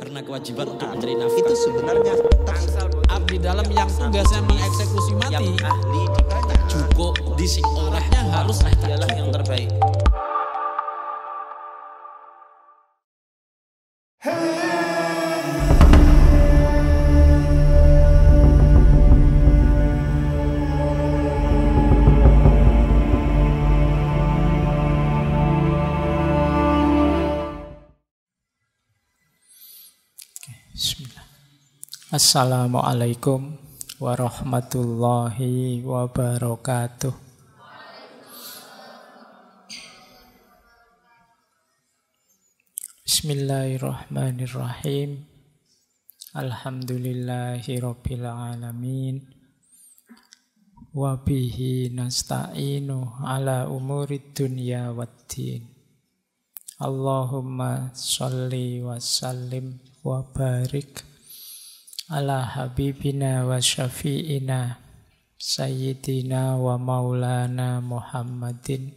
karena kewajiban untuk mencari nafkah itu sebenarnya abdi dalam yang tugasnya mengeksekusi mati yang ahli di cukup dising orangnya harus adalah yang terbaik Assalamualaikum warahmatullahi wabarakatuh. Bismillahirrahmanirrahim. Alhamdulillahirabbil alamin. Wa bihi nasta'inu ala umuri dunya waddin. Allahumma salli wa sallim wa barik ala habibina wa syafi'ina sayyidina wa maulana Muhammadin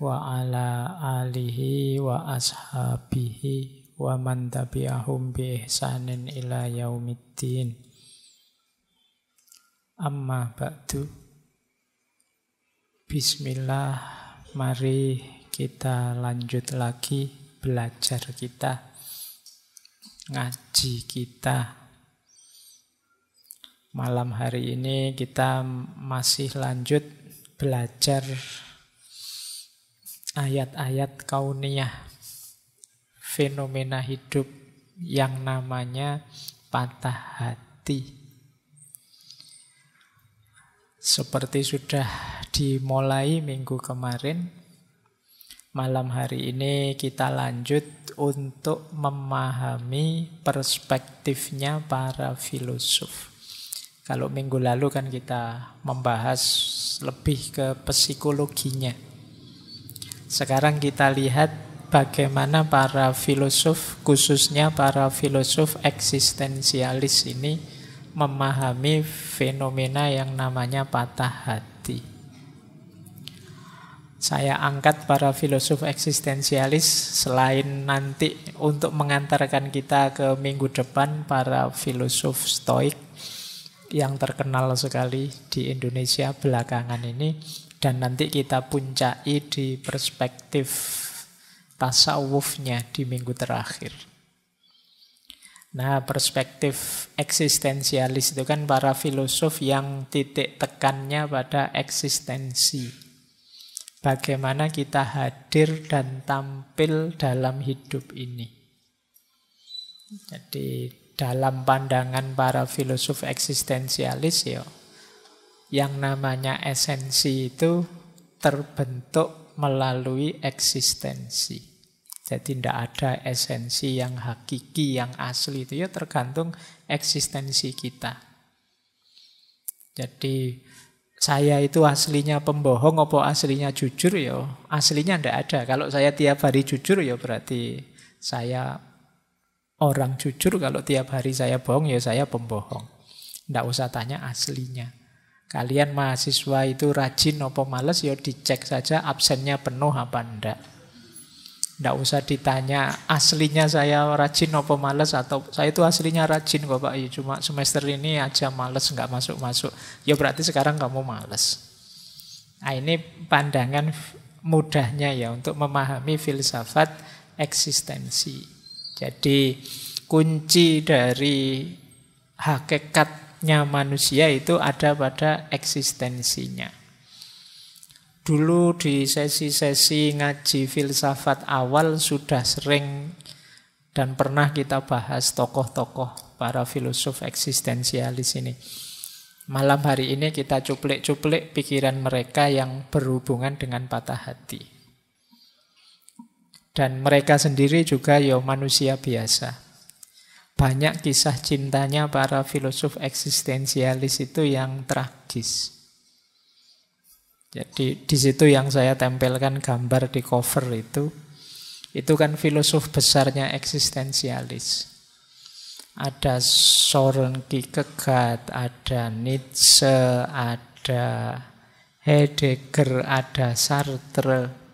wa ala alihi wa ashabihi wa man tabi'ahum bi ihsanin ila yaumiddin amma ba'du bismillah mari kita lanjut lagi belajar kita ngaji kita Malam hari ini kita masih lanjut belajar ayat-ayat kauniyah, fenomena hidup yang namanya patah hati. Seperti sudah dimulai minggu kemarin, malam hari ini kita lanjut untuk memahami perspektifnya para filosof. Kalau minggu lalu kan kita membahas lebih ke psikologinya. Sekarang kita lihat bagaimana para filosof, khususnya para filosof eksistensialis ini memahami fenomena yang namanya patah hati. Saya angkat para filosof eksistensialis selain nanti untuk mengantarkan kita ke minggu depan para filosof stoik yang terkenal sekali di Indonesia belakangan ini dan nanti kita puncai di perspektif tasawufnya di minggu terakhir. Nah, perspektif eksistensialis itu kan para filosof yang titik tekannya pada eksistensi. Bagaimana kita hadir dan tampil dalam hidup ini. Jadi dalam pandangan para filosof eksistensialis ya yang namanya esensi itu terbentuk melalui eksistensi. Jadi tidak ada esensi yang hakiki, yang asli itu ya tergantung eksistensi kita. Jadi saya itu aslinya pembohong apa aslinya jujur ya aslinya tidak ada kalau saya tiap hari jujur ya berarti saya Orang jujur kalau tiap hari saya bohong ya saya pembohong. Tidak usah tanya aslinya. Kalian mahasiswa itu rajin apa males ya dicek saja absennya penuh apa enggak. Tidak usah ditanya aslinya saya rajin apa males atau saya itu aslinya rajin kok Pak. Ya, cuma semester ini aja males nggak masuk-masuk. Ya berarti sekarang kamu males. Nah ini pandangan mudahnya ya untuk memahami filsafat eksistensi. Jadi kunci dari hakikatnya manusia itu ada pada eksistensinya. Dulu di sesi-sesi ngaji filsafat awal sudah sering dan pernah kita bahas tokoh-tokoh para filosof eksistensialis ini. Malam hari ini kita cuplik-cuplik pikiran mereka yang berhubungan dengan patah hati. Dan mereka sendiri juga ya manusia biasa. Banyak kisah cintanya para filosof eksistensialis itu yang tragis. Jadi di situ yang saya tempelkan gambar di cover itu, itu kan filosof besarnya eksistensialis. Ada Soren Kierkegaard, ada Nietzsche, ada Heidegger, ada Sartre.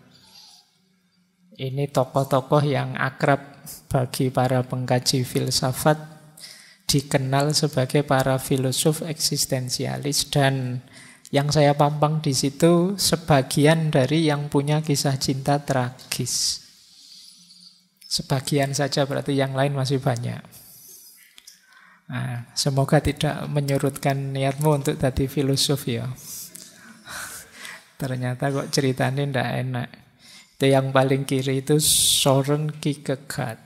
Ini tokoh-tokoh yang akrab bagi para pengkaji filsafat dikenal sebagai para filsuf eksistensialis dan yang saya pampang di situ sebagian dari yang punya kisah cinta tragis. Sebagian saja berarti yang lain masih banyak. Nah, semoga tidak menyurutkan niatmu untuk tadi filosof ya. Ternyata kok ceritanya tidak enak. Itu yang paling kiri itu Soren Kierkegaard.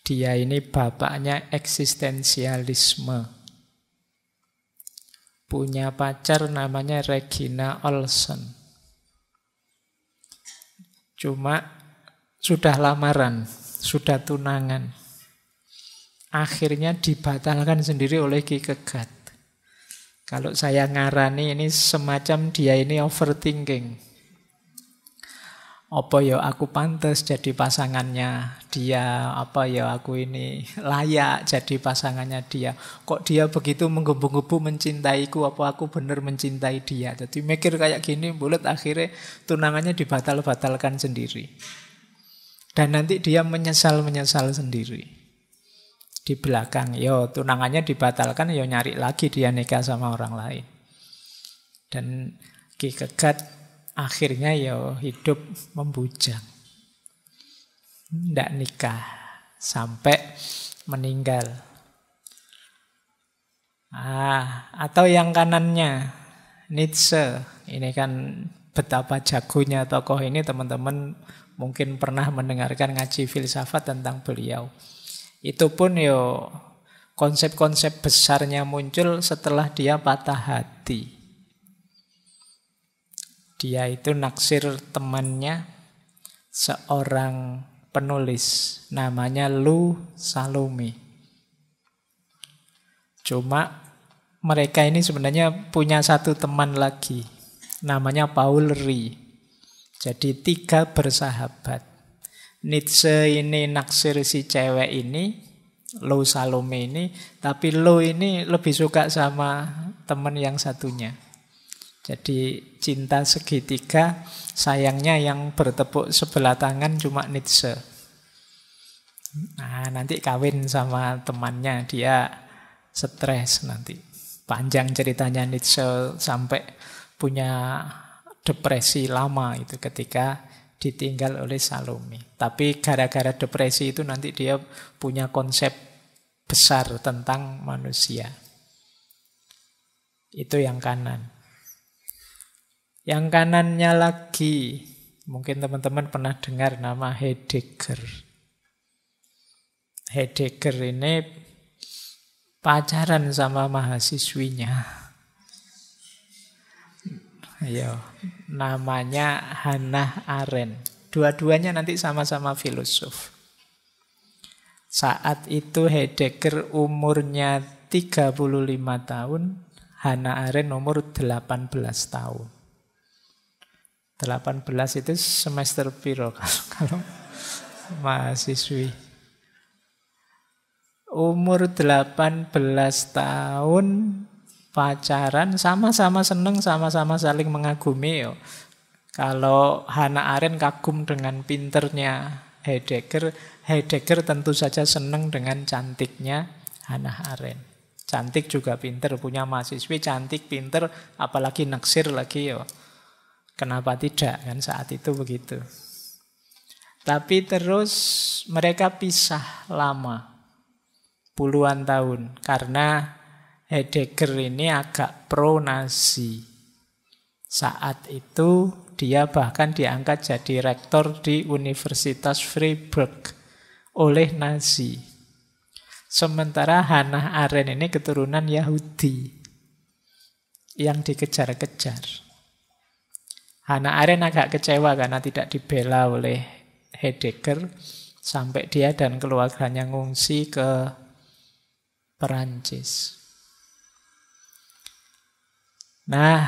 Dia ini bapaknya eksistensialisme. Punya pacar namanya Regina Olsen. Cuma sudah lamaran, sudah tunangan. Akhirnya dibatalkan sendiri oleh Kierkegaard. Kalau saya ngarani ini semacam dia ini overthinking apa ya aku pantas jadi pasangannya dia, apa ya aku ini layak jadi pasangannya dia. Kok dia begitu menggebu-gebu mencintaiku, apa aku bener mencintai dia. Jadi mikir kayak gini, bulat akhirnya tunangannya dibatal-batalkan sendiri. Dan nanti dia menyesal-menyesal sendiri. Di belakang, yo tunangannya dibatalkan, yo nyari lagi dia nikah sama orang lain. Dan Ki Kegat akhirnya ya hidup membujang. Tidak nikah sampai meninggal. Ah, atau yang kanannya Nietzsche. Ini kan betapa jagonya tokoh ini teman-teman mungkin pernah mendengarkan ngaji filsafat tentang beliau. Itu pun yo konsep-konsep besarnya muncul setelah dia patah hati. Dia itu naksir temannya seorang penulis namanya Lu Salome. Cuma mereka ini sebenarnya punya satu teman lagi namanya Paul Ri. Jadi tiga bersahabat. Nietzsche ini naksir si cewek ini, Lu Salome ini, tapi Lu ini lebih suka sama teman yang satunya. Jadi cinta segitiga sayangnya yang bertepuk sebelah tangan cuma Nietzsche. Nah, nanti kawin sama temannya dia stres nanti. Panjang ceritanya Nietzsche sampai punya depresi lama itu ketika ditinggal oleh Salome. Tapi gara-gara depresi itu nanti dia punya konsep besar tentang manusia. Itu yang kanan. Yang kanannya lagi, mungkin teman-teman pernah dengar nama Heidegger. Heidegger ini pacaran sama mahasiswinya. Ayo, iya, namanya Hannah Arendt. Dua-duanya nanti sama-sama filosof. Saat itu Heidegger umurnya 35 tahun, Hannah Arendt umur 18 tahun. 18 itu semester piro kalau, kalau mahasiswi. Umur 18 tahun pacaran sama-sama seneng sama-sama saling mengagumi yo. Kalau Hana Aren kagum dengan pinternya Heidegger, Heidegger tentu saja seneng dengan cantiknya Hana Aren. Cantik juga pinter, punya mahasiswi cantik, pinter, apalagi naksir lagi yo. Kenapa tidak kan saat itu begitu. Tapi terus mereka pisah lama. Puluhan tahun. Karena Heidegger ini agak pro nazi. Saat itu dia bahkan diangkat jadi rektor di Universitas Freiburg oleh nazi. Sementara Hannah Arendt ini keturunan Yahudi yang dikejar-kejar. Hannah Arendt agak kecewa karena tidak dibela oleh Heidegger sampai dia dan keluarganya ngungsi ke Perancis. Nah,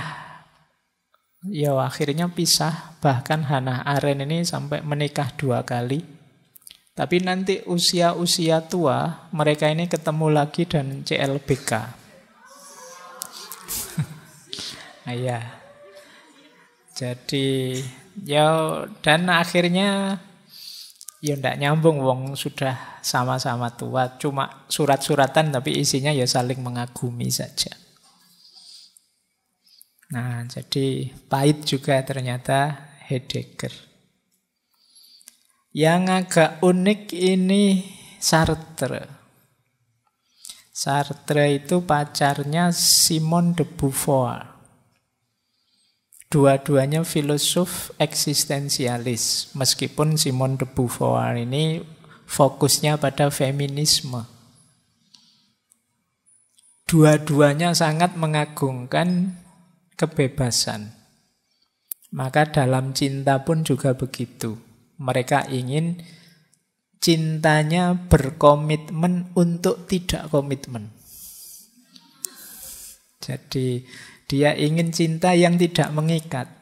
ya akhirnya pisah. Bahkan Hannah Arendt ini sampai menikah dua kali. Tapi nanti usia-usia tua mereka ini ketemu lagi dan CLBK. Ayah. Iya. Jadi ya dan akhirnya ya ndak nyambung wong sudah sama-sama tua cuma surat-suratan tapi isinya ya saling mengagumi saja nah jadi pahit juga ternyata Heidegger yang agak unik ini Sartre Sartre itu pacarnya Simone de Beauvoir Dua-duanya filosof eksistensialis, meskipun Simone de Beauvoir ini fokusnya pada feminisme. Dua-duanya sangat mengagungkan kebebasan. Maka dalam cinta pun juga begitu. Mereka ingin cintanya berkomitmen untuk tidak komitmen. Jadi dia ingin cinta yang tidak mengikat.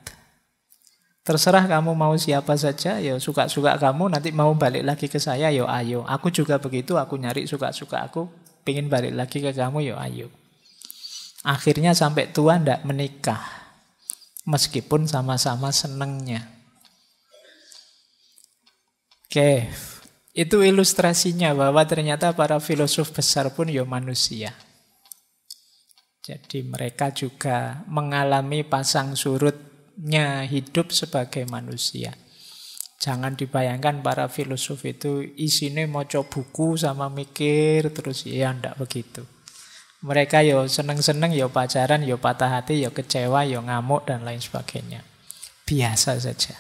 Terserah kamu mau siapa saja, ya suka-suka kamu, nanti mau balik lagi ke saya, ya ayo. Aku juga begitu, aku nyari suka-suka aku, pingin balik lagi ke kamu, ya ayo. Akhirnya sampai tua ndak menikah, meskipun sama-sama senengnya. Oke, itu ilustrasinya bahwa ternyata para filosof besar pun ya manusia. Jadi mereka juga mengalami pasang surutnya hidup sebagai manusia. Jangan dibayangkan para filosof itu mau moco buku sama mikir terus ya ndak begitu. Mereka yo ya seneng-seneng yo ya pacaran yo ya patah hati yo kecewa yo ngamuk dan lain sebagainya. Biasa saja.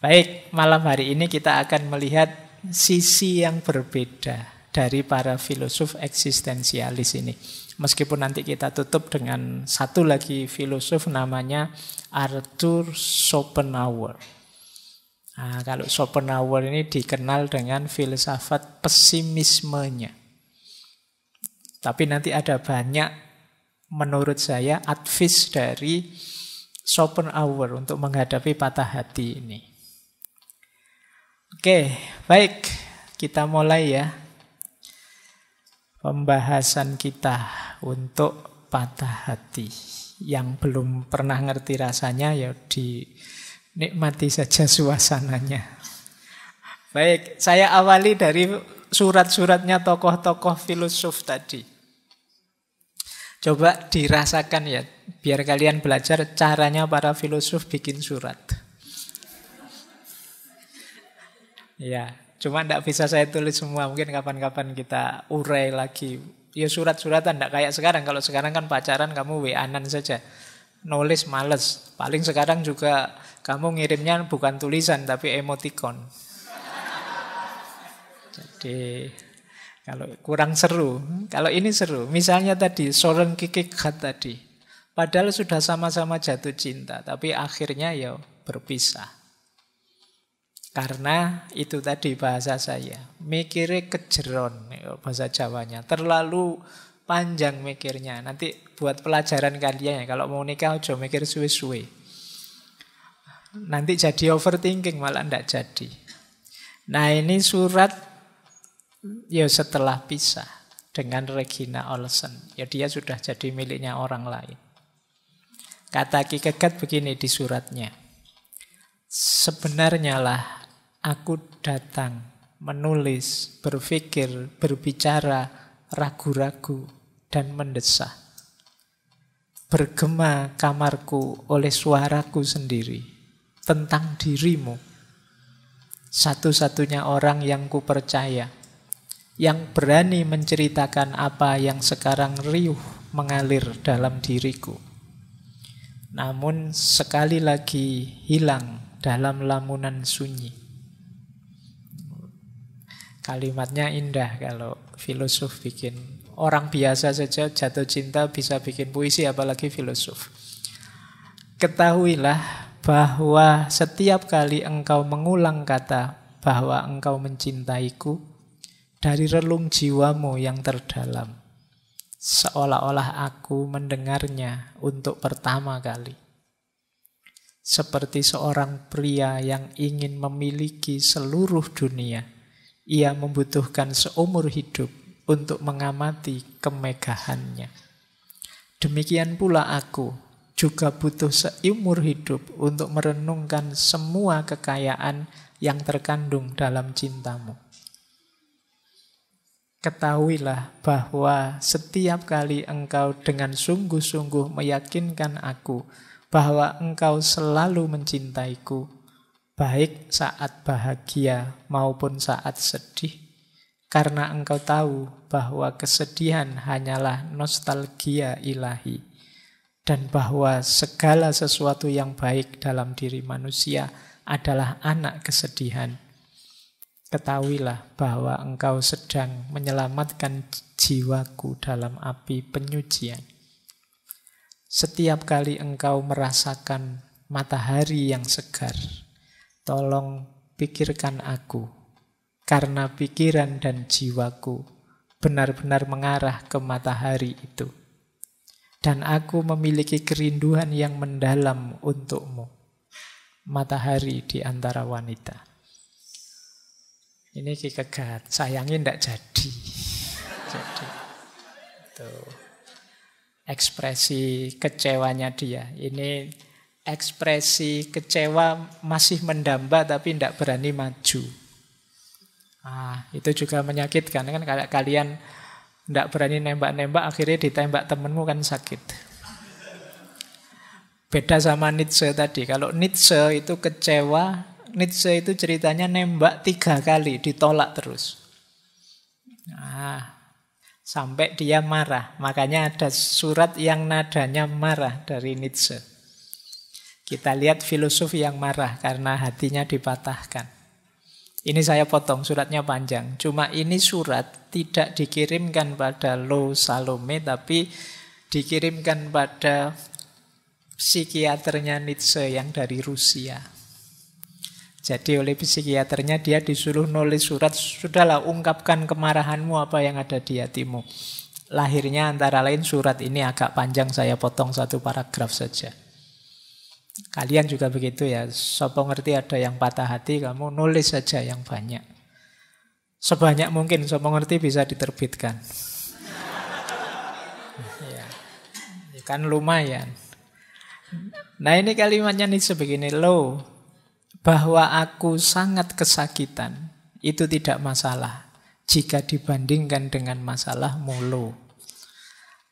Baik, malam hari ini kita akan melihat sisi yang berbeda dari para filosof eksistensialis ini. Meskipun nanti kita tutup dengan satu lagi filosof namanya Arthur Schopenhauer. Nah, kalau Schopenhauer ini dikenal dengan filsafat pesimismenya. Tapi nanti ada banyak menurut saya advis dari Schopenhauer untuk menghadapi patah hati ini. Oke, baik. Kita mulai ya pembahasan kita untuk patah hati. Yang belum pernah ngerti rasanya ya dinikmati saja suasananya. Baik, saya awali dari surat-suratnya tokoh-tokoh filosof tadi. Coba dirasakan ya, biar kalian belajar caranya para filosof bikin surat. Ya, Cuma tidak bisa saya tulis semua. Mungkin kapan-kapan kita urai lagi. Ya surat-suratan tidak kayak sekarang. Kalau sekarang kan pacaran kamu WA-an saja. Nulis males. Paling sekarang juga kamu ngirimnya bukan tulisan tapi emoticon. Jadi kalau kurang seru. Kalau ini seru. Misalnya tadi Soren Kikikat tadi. Padahal sudah sama-sama jatuh cinta, tapi akhirnya ya berpisah. Karena itu tadi bahasa saya, mikirnya kejeron bahasa Jawanya. Terlalu panjang mikirnya. Nanti buat pelajaran kalian ya, kalau mau nikah ojo mikir suwe-suwe. Nanti jadi overthinking malah ndak jadi. Nah ini surat ya setelah pisah dengan Regina Olsen. Ya dia sudah jadi miliknya orang lain. Kata Ki begini di suratnya. Sebenarnya lah aku datang menulis, berpikir, berbicara, ragu-ragu, dan mendesah. Bergema kamarku oleh suaraku sendiri tentang dirimu. Satu-satunya orang yang kupercaya, yang berani menceritakan apa yang sekarang riuh mengalir dalam diriku. Namun sekali lagi hilang dalam lamunan sunyi Kalimatnya indah kalau filosof bikin orang biasa saja jatuh cinta bisa bikin puisi apalagi filosof. Ketahuilah bahwa setiap kali engkau mengulang kata bahwa engkau mencintaiku dari relung jiwamu yang terdalam. Seolah-olah aku mendengarnya untuk pertama kali. Seperti seorang pria yang ingin memiliki seluruh dunia ia membutuhkan seumur hidup untuk mengamati kemegahannya. Demikian pula aku juga butuh seumur hidup untuk merenungkan semua kekayaan yang terkandung dalam cintamu. Ketahuilah bahwa setiap kali engkau dengan sungguh-sungguh meyakinkan aku bahwa engkau selalu mencintaiku, baik saat bahagia maupun saat sedih, karena engkau tahu bahwa kesedihan hanyalah nostalgia ilahi, dan bahwa segala sesuatu yang baik dalam diri manusia adalah anak kesedihan. Ketahuilah bahwa engkau sedang menyelamatkan jiwaku dalam api penyucian. Setiap kali engkau merasakan matahari yang segar, Tolong pikirkan aku, karena pikiran dan jiwaku benar-benar mengarah ke matahari itu. Dan aku memiliki kerinduan yang mendalam untukmu. Matahari di antara wanita. Ini kekegat sayangnya tidak jadi. jadi. itu Ekspresi kecewanya dia. Ini ekspresi kecewa masih mendamba tapi tidak berani maju. Ah, itu juga menyakitkan kan kayak kalian tidak berani nembak-nembak akhirnya ditembak temenmu kan sakit. Beda sama Nietzsche tadi. Kalau Nietzsche itu kecewa, Nietzsche itu ceritanya nembak tiga kali, ditolak terus. Nah, sampai dia marah. Makanya ada surat yang nadanya marah dari Nietzsche. Kita lihat filosofi yang marah karena hatinya dipatahkan. Ini saya potong, suratnya panjang. Cuma ini surat tidak dikirimkan pada Lo Salome, tapi dikirimkan pada psikiaternya Nietzsche yang dari Rusia. Jadi oleh psikiaternya dia disuruh nulis surat, sudahlah ungkapkan kemarahanmu apa yang ada di hatimu. Lahirnya antara lain surat ini agak panjang, saya potong satu paragraf saja. Kalian juga begitu ya. Sopo ngerti ada yang patah hati, kamu nulis saja yang banyak. Sebanyak mungkin sopo ngerti bisa diterbitkan. Ya. ya. Kan lumayan. Nah ini kalimatnya nih sebegini lo bahwa aku sangat kesakitan itu tidak masalah jika dibandingkan dengan masalah mulu.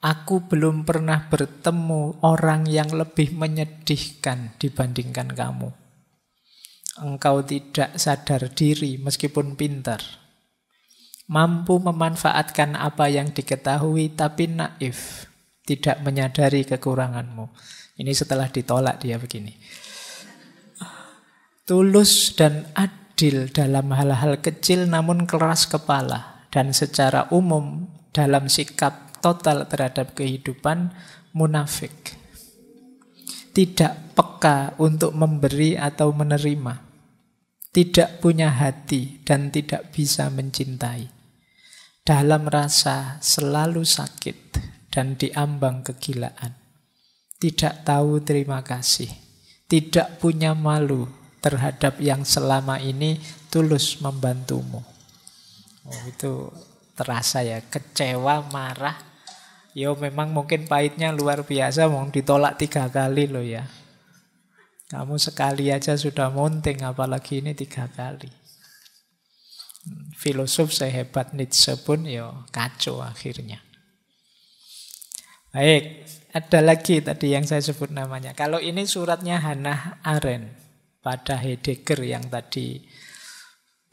Aku belum pernah bertemu orang yang lebih menyedihkan dibandingkan kamu. Engkau tidak sadar diri meskipun pintar. Mampu memanfaatkan apa yang diketahui tapi naif. Tidak menyadari kekuranganmu. Ini setelah ditolak dia begini. Tulus dan adil dalam hal-hal kecil namun keras kepala. Dan secara umum dalam sikap total terhadap kehidupan munafik. Tidak peka untuk memberi atau menerima. Tidak punya hati dan tidak bisa mencintai. Dalam rasa selalu sakit dan diambang kegilaan. Tidak tahu terima kasih. Tidak punya malu terhadap yang selama ini tulus membantumu. Oh, itu terasa ya, kecewa, marah, Yo ya, memang mungkin pahitnya luar biasa, mau ditolak tiga kali loh ya. Kamu sekali aja sudah munting, apalagi ini tiga kali. Filosof sehebat Nietzsche pun yo ya kacau akhirnya. Baik, ada lagi tadi yang saya sebut namanya. Kalau ini suratnya Hannah Arendt pada Heidegger yang tadi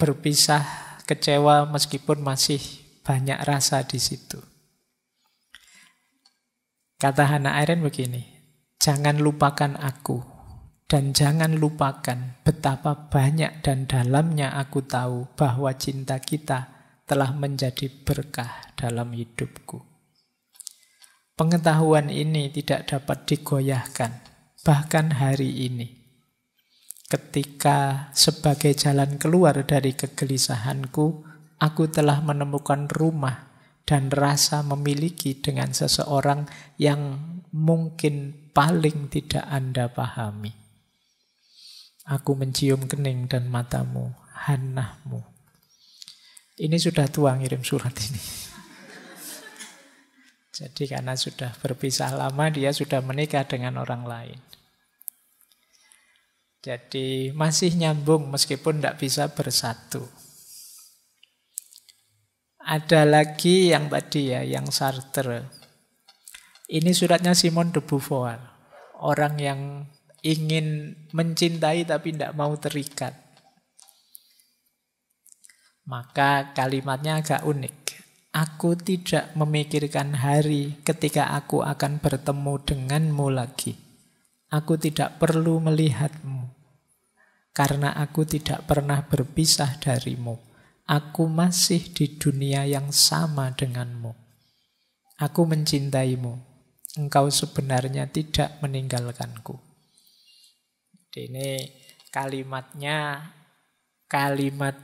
berpisah kecewa meskipun masih banyak rasa di situ. Kata Hannah Arendt begini, jangan lupakan aku dan jangan lupakan betapa banyak dan dalamnya aku tahu bahwa cinta kita telah menjadi berkah dalam hidupku. Pengetahuan ini tidak dapat digoyahkan, bahkan hari ini. Ketika sebagai jalan keluar dari kegelisahanku, aku telah menemukan rumah dan rasa memiliki dengan seseorang yang mungkin paling tidak Anda pahami. Aku mencium kening dan matamu, hanahmu. Ini sudah tua ngirim surat ini. Jadi karena sudah berpisah lama, dia sudah menikah dengan orang lain. Jadi masih nyambung meskipun tidak bisa bersatu. Ada lagi yang tadi ya, yang Sartre. Ini suratnya Simon de Beauvoir. Orang yang ingin mencintai tapi tidak mau terikat. Maka kalimatnya agak unik. Aku tidak memikirkan hari ketika aku akan bertemu denganmu lagi. Aku tidak perlu melihatmu, karena aku tidak pernah berpisah darimu. Aku masih di dunia yang sama denganmu. Aku mencintaimu. Engkau sebenarnya tidak meninggalkanku. Ini kalimatnya kalimat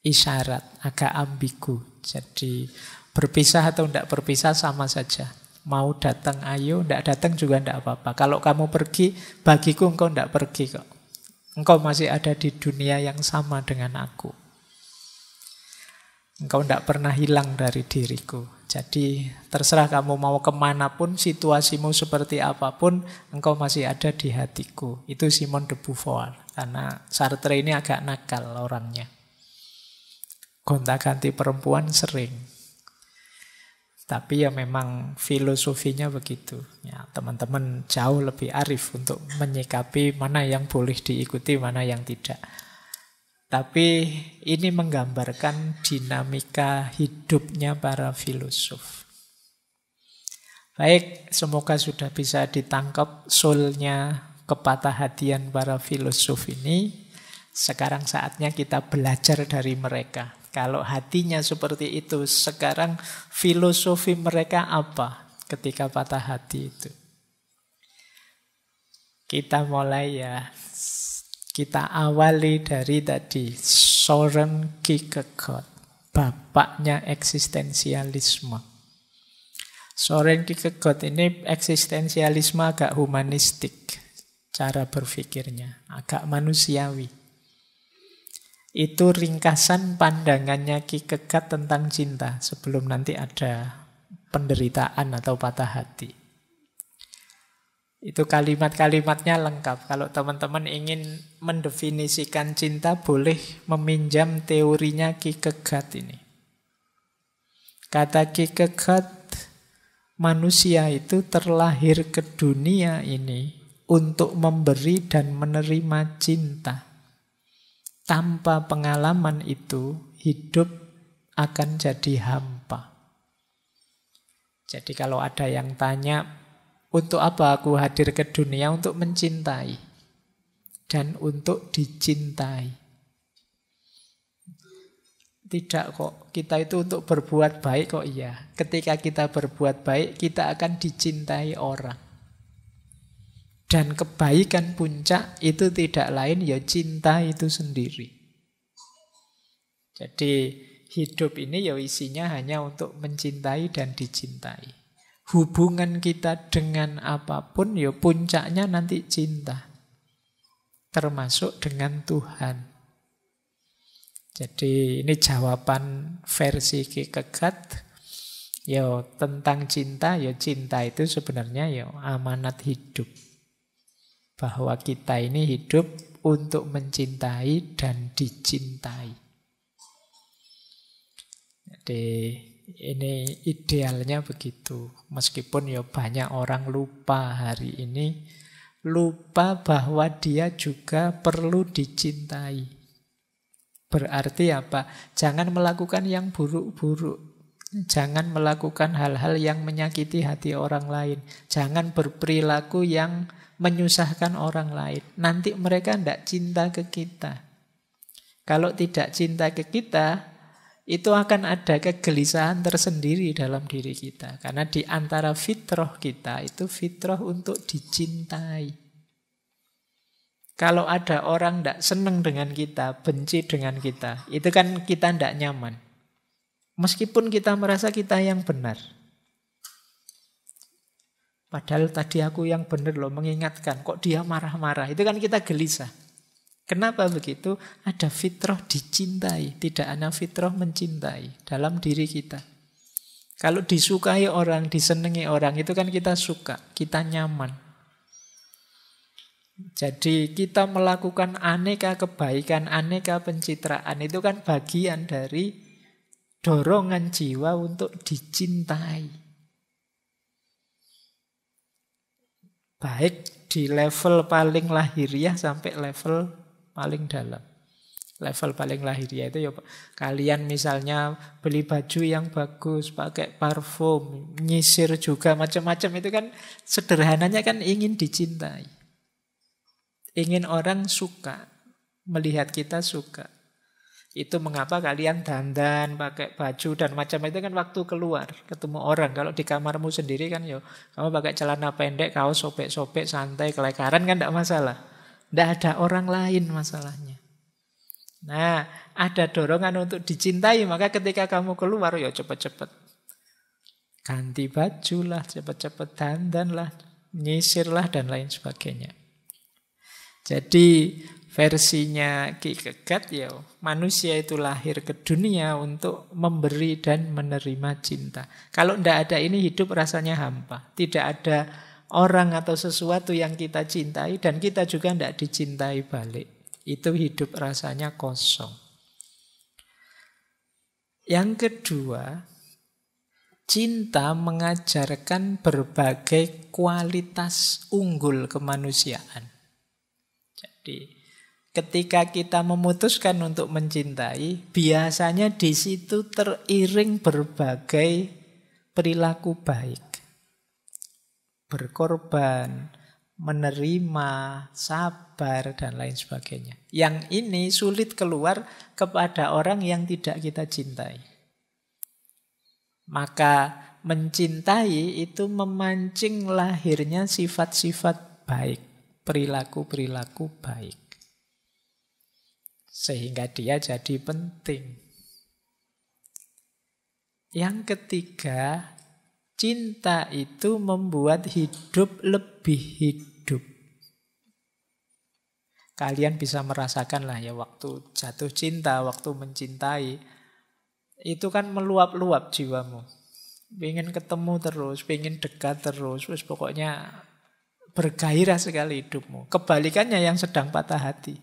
isyarat agak ambigu. Jadi berpisah atau tidak berpisah sama saja. Mau datang ayo, tidak datang juga tidak apa-apa. Kalau kamu pergi, bagiku engkau tidak pergi kok. Engkau masih ada di dunia yang sama dengan aku. Engkau tidak pernah hilang dari diriku. Jadi terserah kamu mau kemana pun, situasimu seperti apapun, engkau masih ada di hatiku. Itu Simon de Beauvoir. Karena Sartre ini agak nakal orangnya. Gonta-ganti perempuan sering. Tapi ya memang filosofinya begitu. Ya, teman-teman jauh lebih arif untuk menyikapi mana yang boleh diikuti, mana yang tidak. Tapi ini menggambarkan dinamika hidupnya para filosof. Baik, semoga sudah bisa ditangkap soulnya kepatah hatian para filosof ini. Sekarang saatnya kita belajar dari mereka. Kalau hatinya seperti itu, sekarang filosofi mereka apa ketika patah hati itu? Kita mulai ya kita awali dari tadi Soren Kierkegaard, bapaknya eksistensialisme. Soren Kierkegaard ini eksistensialisme agak humanistik cara berpikirnya, agak manusiawi. Itu ringkasan pandangannya Kierkegaard tentang cinta sebelum nanti ada penderitaan atau patah hati. Itu kalimat-kalimatnya lengkap. Kalau teman-teman ingin mendefinisikan cinta, boleh meminjam teorinya Kierkegaard ini. Kata Kierkegaard, manusia itu terlahir ke dunia ini untuk memberi dan menerima cinta. Tanpa pengalaman itu, hidup akan jadi hampa. Jadi kalau ada yang tanya untuk apa aku hadir ke dunia? Untuk mencintai dan untuk dicintai. Tidak kok, kita itu untuk berbuat baik kok iya. Ketika kita berbuat baik, kita akan dicintai orang. Dan kebaikan puncak itu tidak lain ya cinta itu sendiri. Jadi hidup ini ya isinya hanya untuk mencintai dan dicintai hubungan kita dengan apapun ya puncaknya nanti cinta. Termasuk dengan Tuhan. Jadi ini jawaban versi kekegat. Ya tentang cinta, ya cinta itu sebenarnya ya amanat hidup. Bahwa kita ini hidup untuk mencintai dan dicintai. Jadi ini idealnya begitu. Meskipun ya banyak orang lupa hari ini, lupa bahwa dia juga perlu dicintai. Berarti apa? Jangan melakukan yang buruk-buruk. Jangan melakukan hal-hal yang menyakiti hati orang lain. Jangan berperilaku yang menyusahkan orang lain. Nanti mereka tidak cinta ke kita. Kalau tidak cinta ke kita, itu akan ada kegelisahan tersendiri dalam diri kita. Karena di antara fitrah kita itu fitrah untuk dicintai. Kalau ada orang tidak senang dengan kita, benci dengan kita, itu kan kita tidak nyaman. Meskipun kita merasa kita yang benar. Padahal tadi aku yang benar loh mengingatkan, kok dia marah-marah. Itu kan kita gelisah. Kenapa begitu? Ada fitrah dicintai, tidak hanya fitrah mencintai dalam diri kita. Kalau disukai orang, disenangi orang, itu kan kita suka, kita nyaman. Jadi kita melakukan aneka kebaikan, aneka pencitraan itu kan bagian dari dorongan jiwa untuk dicintai. Baik di level paling lahiriah sampai level paling dalam. Level paling lahiriah itu ya kalian misalnya beli baju yang bagus, pakai parfum, nyisir juga macam-macam itu kan sederhananya kan ingin dicintai. Ingin orang suka, melihat kita suka. Itu mengapa kalian dandan, pakai baju dan macam itu kan waktu keluar, ketemu orang. Kalau di kamarmu sendiri kan yo, kamu pakai celana pendek, kaos sobek-sobek, santai, kelekaran kan tidak masalah. Tidak ada orang lain masalahnya. Nah, ada dorongan untuk dicintai, maka ketika kamu keluar, ya cepat-cepat. Ganti baju lah, cepat cepet dandan lah, nyisir lah, dan lain sebagainya. Jadi versinya Ki Kegat ya manusia itu lahir ke dunia untuk memberi dan menerima cinta. Kalau tidak ada ini hidup rasanya hampa. Tidak ada orang atau sesuatu yang kita cintai dan kita juga tidak dicintai balik. Itu hidup rasanya kosong. Yang kedua, cinta mengajarkan berbagai kualitas unggul kemanusiaan. Jadi, ketika kita memutuskan untuk mencintai, biasanya di situ teriring berbagai perilaku baik berkorban, menerima, sabar, dan lain sebagainya. Yang ini sulit keluar kepada orang yang tidak kita cintai. Maka mencintai itu memancing lahirnya sifat-sifat baik, perilaku-perilaku baik. Sehingga dia jadi penting. Yang ketiga, Cinta itu membuat hidup lebih hidup. Kalian bisa merasakan lah ya waktu jatuh cinta, waktu mencintai. Itu kan meluap-luap jiwamu. Pengen ketemu terus, pengen dekat terus. Terus pokoknya bergairah sekali hidupmu. Kebalikannya yang sedang patah hati.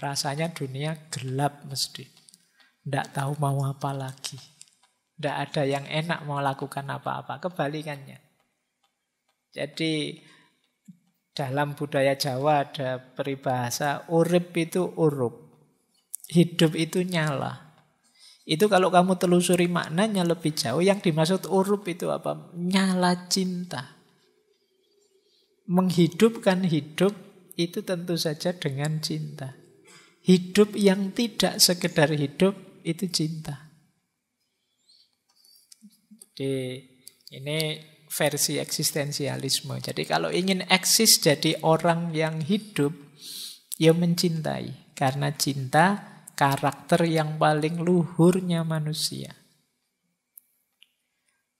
Rasanya dunia gelap mesti. Tidak tahu mau apa lagi. Tidak ada yang enak mau lakukan apa-apa. Kebalikannya. Jadi dalam budaya Jawa ada peribahasa urip itu urup. Hidup itu nyala. Itu kalau kamu telusuri maknanya lebih jauh, yang dimaksud urup itu apa? Nyala cinta. Menghidupkan hidup itu tentu saja dengan cinta. Hidup yang tidak sekedar hidup itu cinta. Jadi ini versi eksistensialisme. Jadi kalau ingin eksis jadi orang yang hidup, ya mencintai. Karena cinta karakter yang paling luhurnya manusia.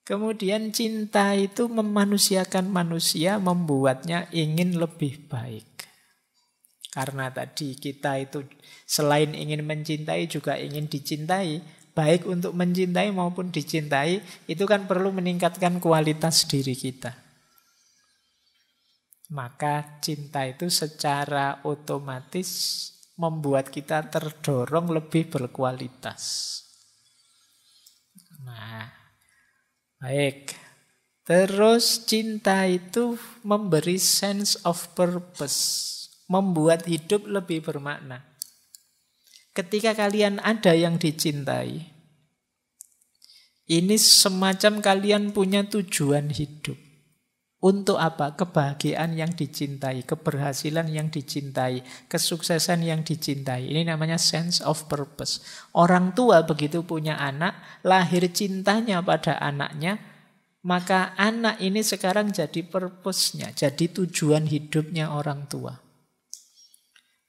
Kemudian cinta itu memanusiakan manusia, membuatnya ingin lebih baik. Karena tadi kita itu selain ingin mencintai juga ingin dicintai, baik untuk mencintai maupun dicintai, itu kan perlu meningkatkan kualitas diri kita. Maka cinta itu secara otomatis membuat kita terdorong lebih berkualitas. Nah, baik. Terus cinta itu memberi sense of purpose, membuat hidup lebih bermakna. Ketika kalian ada yang dicintai, ini semacam kalian punya tujuan hidup. Untuk apa? Kebahagiaan yang dicintai, keberhasilan yang dicintai, kesuksesan yang dicintai. Ini namanya sense of purpose. Orang tua begitu punya anak, lahir cintanya pada anaknya, maka anak ini sekarang jadi purpose-nya, jadi tujuan hidupnya orang tua.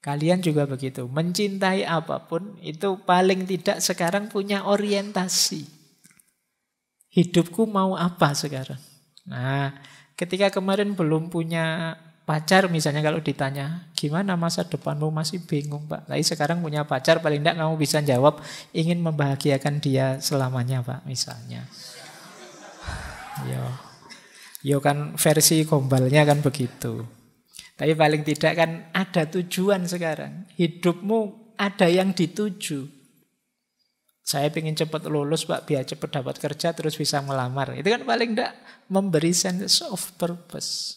Kalian juga begitu. Mencintai apapun itu paling tidak sekarang punya orientasi. Hidupku mau apa sekarang? Nah, ketika kemarin belum punya pacar misalnya kalau ditanya, gimana masa depanmu masih bingung Pak? Tapi sekarang punya pacar paling tidak kamu bisa jawab ingin membahagiakan dia selamanya Pak misalnya. Yo. Yo kan versi gombalnya kan begitu. Tapi paling tidak kan ada tujuan sekarang. Hidupmu ada yang dituju. Saya ingin cepat lulus Pak, biar cepat dapat kerja terus bisa melamar. Itu kan paling tidak memberi sense of purpose.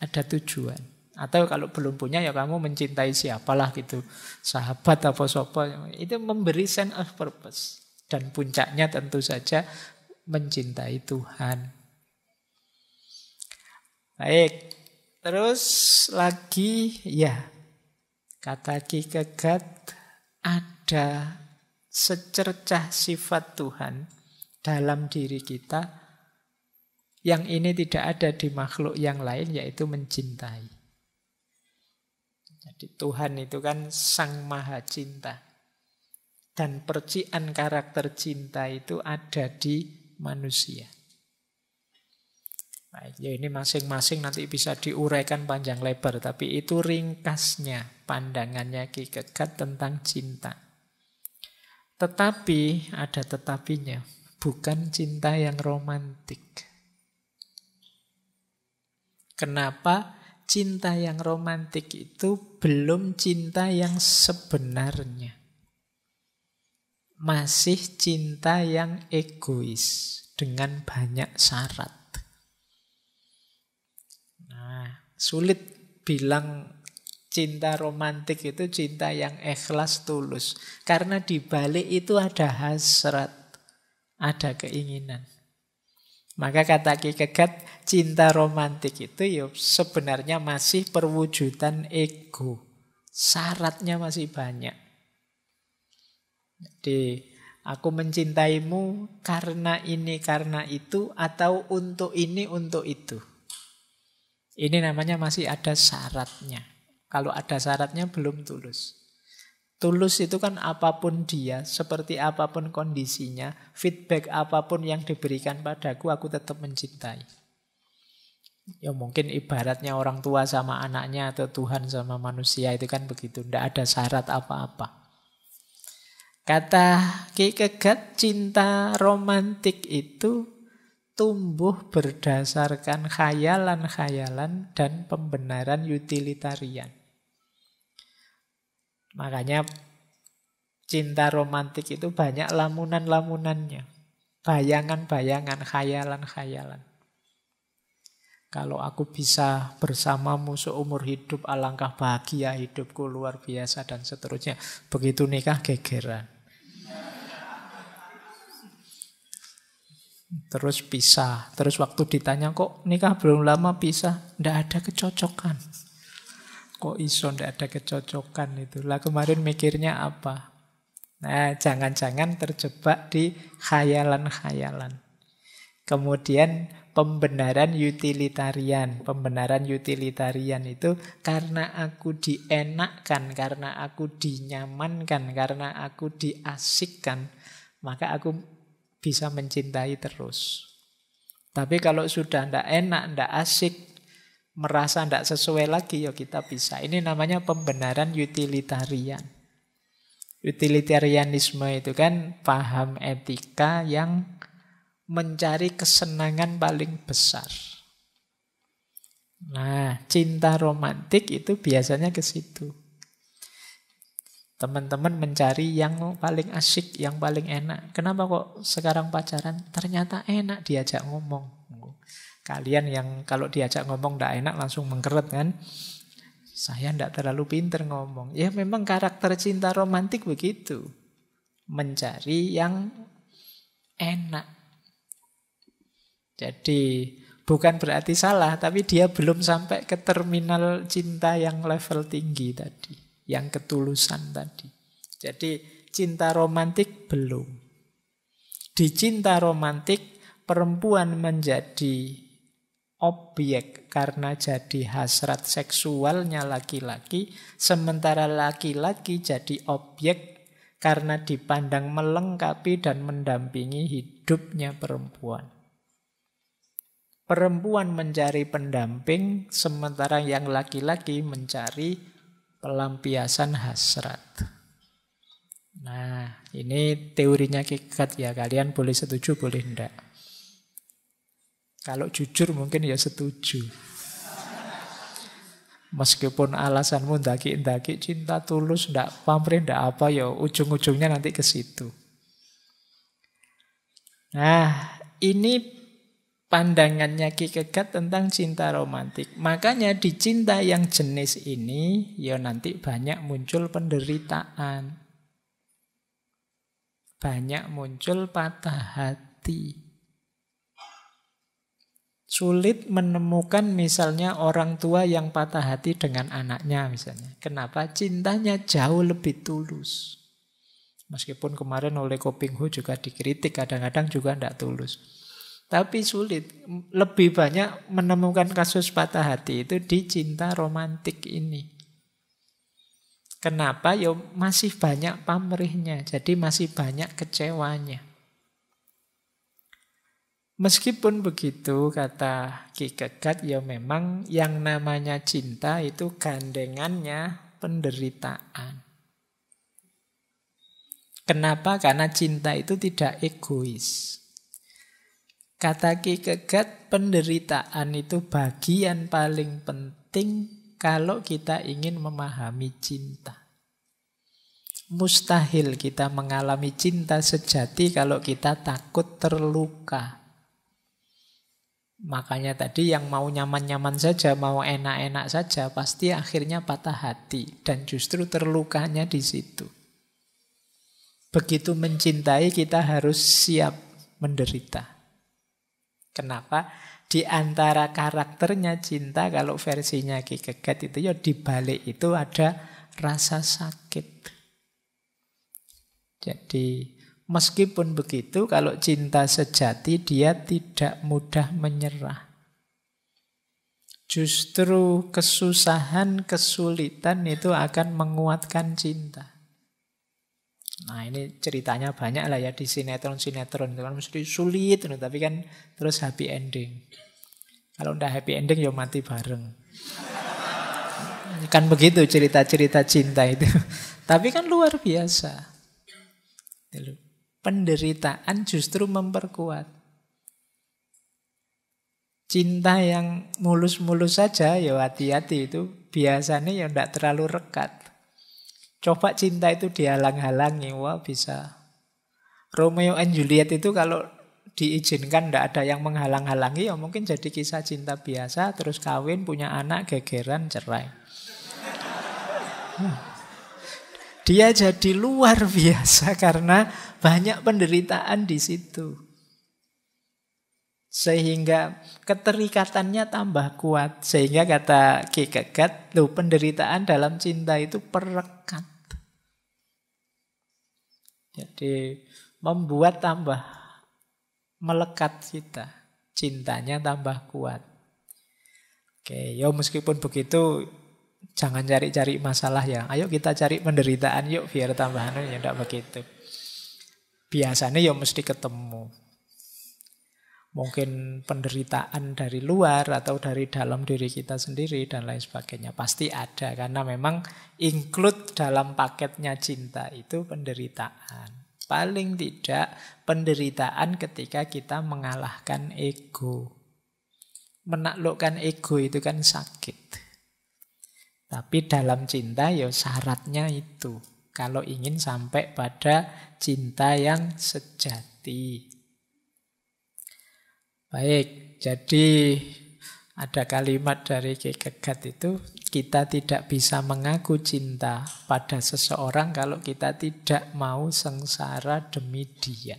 Ada tujuan. Atau kalau belum punya ya kamu mencintai siapalah gitu. Sahabat apa sopa. Itu memberi sense of purpose. Dan puncaknya tentu saja mencintai Tuhan. Baik, Terus lagi ya kata Ki Kegat ada secercah sifat Tuhan dalam diri kita yang ini tidak ada di makhluk yang lain yaitu mencintai. Jadi Tuhan itu kan Sang Maha Cinta. Dan percikan karakter cinta itu ada di manusia. Baik, ya ini masing-masing nanti bisa diuraikan panjang lebar, tapi itu ringkasnya pandangannya Ki Kegat tentang cinta. Tetapi ada tetapinya, bukan cinta yang romantik. Kenapa cinta yang romantik itu belum cinta yang sebenarnya? Masih cinta yang egois dengan banyak syarat. Sulit bilang cinta romantik itu cinta yang ikhlas tulus. Karena di balik itu ada hasrat, ada keinginan. Maka kata Ki Kegat, cinta romantik itu ya sebenarnya masih perwujudan ego. Syaratnya masih banyak. Jadi Aku mencintaimu karena ini, karena itu, atau untuk ini, untuk itu. Ini namanya masih ada syaratnya. Kalau ada syaratnya belum tulus. Tulus itu kan apapun dia, seperti apapun kondisinya, feedback apapun yang diberikan padaku, aku tetap mencintai. Ya mungkin ibaratnya orang tua sama anaknya atau Tuhan sama manusia itu kan begitu. Tidak ada syarat apa-apa. Kata Kierkegaard, cinta romantik itu tumbuh berdasarkan khayalan-khayalan dan pembenaran utilitarian. Makanya cinta romantik itu banyak lamunan-lamunannya. Bayangan-bayangan, khayalan-khayalan. Kalau aku bisa bersamamu seumur hidup, alangkah bahagia hidupku luar biasa dan seterusnya. Begitu nikah gegeran. Terus pisah. Terus waktu ditanya kok nikah belum lama pisah. ndak ada kecocokan. Kok iso ndak ada kecocokan itu. Lah kemarin mikirnya apa? Nah jangan-jangan terjebak di khayalan-khayalan. Kemudian pembenaran utilitarian. Pembenaran utilitarian itu karena aku dienakkan, karena aku dinyamankan, karena aku diasikkan, maka aku bisa mencintai terus. Tapi kalau sudah ndak enak, ndak asik, merasa ndak sesuai lagi, ya kita bisa. Ini namanya pembenaran utilitarian. Utilitarianisme itu kan paham etika yang mencari kesenangan paling besar. Nah, cinta romantik itu biasanya ke situ. Teman-teman mencari yang paling asyik, yang paling enak. Kenapa kok sekarang pacaran? Ternyata enak diajak ngomong. Kalian yang kalau diajak ngomong tidak enak langsung mengkeret kan? Saya tidak terlalu pinter ngomong. Ya memang karakter cinta romantik begitu. Mencari yang enak. Jadi bukan berarti salah, tapi dia belum sampai ke terminal cinta yang level tinggi tadi yang ketulusan tadi. Jadi cinta romantik belum. Di cinta romantik perempuan menjadi objek karena jadi hasrat seksualnya laki-laki, sementara laki-laki jadi objek karena dipandang melengkapi dan mendampingi hidupnya perempuan. Perempuan mencari pendamping, sementara yang laki-laki mencari pelampiasan hasrat. Nah, ini teorinya kikat ya. Kalian boleh setuju, boleh enggak. Kalau jujur mungkin ya setuju. Meskipun alasanmu ndaki-ndaki cinta tulus, ndak pamrih, ndak apa, ya ujung-ujungnya nanti ke situ. Nah, ini pandangannya Ki Kegat tentang cinta romantik. Makanya di cinta yang jenis ini ya nanti banyak muncul penderitaan. Banyak muncul patah hati. Sulit menemukan misalnya orang tua yang patah hati dengan anaknya misalnya. Kenapa? Cintanya jauh lebih tulus. Meskipun kemarin oleh Kopinghu juga dikritik, kadang-kadang juga tidak tulus. Tapi sulit, lebih banyak menemukan kasus patah hati itu di cinta romantik ini. Kenapa? Ya masih banyak pamrihnya, jadi masih banyak kecewanya. Meskipun begitu, kata Ki Kegat, ya memang yang namanya cinta itu gandengannya penderitaan. Kenapa? Karena cinta itu tidak egois. Kata Ki Kegat, penderitaan itu bagian paling penting kalau kita ingin memahami cinta. Mustahil kita mengalami cinta sejati kalau kita takut terluka. Makanya tadi yang mau nyaman-nyaman saja, mau enak-enak saja, pasti akhirnya patah hati. Dan justru terlukanya di situ. Begitu mencintai kita harus siap menderita. Kenapa? Di antara karakternya cinta kalau versinya Ki itu ya di balik itu ada rasa sakit. Jadi meskipun begitu kalau cinta sejati dia tidak mudah menyerah. Justru kesusahan, kesulitan itu akan menguatkan cinta. Nah ini ceritanya banyak lah ya di sinetron-sinetron itu kan mesti sulit, gitu, tapi kan terus happy ending. Kalau udah happy ending ya mati bareng. Kan begitu cerita-cerita cinta itu. Tapi kan luar biasa. Gitu. Penderitaan justru memperkuat. Cinta yang mulus-mulus saja ya hati-hati itu biasanya ya tidak terlalu rekat. Coba cinta itu dihalang-halangi, wah bisa. Romeo and Juliet itu kalau diizinkan tidak ada yang menghalang-halangi, ya mungkin jadi kisah cinta biasa, terus kawin, punya anak, gegeran, cerai. Hmm. Dia jadi luar biasa karena banyak penderitaan di situ. Sehingga keterikatannya tambah kuat. Sehingga kata Kierkegaard, loh penderitaan dalam cinta itu perekat. Jadi membuat tambah melekat kita. Cintanya tambah kuat. Oke, ya meskipun begitu jangan cari-cari masalah ya. Ayo kita cari penderitaan yuk biar tambahannya ya tidak begitu. Biasanya ya mesti ketemu mungkin penderitaan dari luar atau dari dalam diri kita sendiri dan lain sebagainya pasti ada karena memang include dalam paketnya cinta itu penderitaan paling tidak penderitaan ketika kita mengalahkan ego menaklukkan ego itu kan sakit tapi dalam cinta ya syaratnya itu kalau ingin sampai pada cinta yang sejati Baik, jadi ada kalimat dari Kekegat itu, kita tidak bisa mengaku cinta pada seseorang kalau kita tidak mau sengsara demi dia.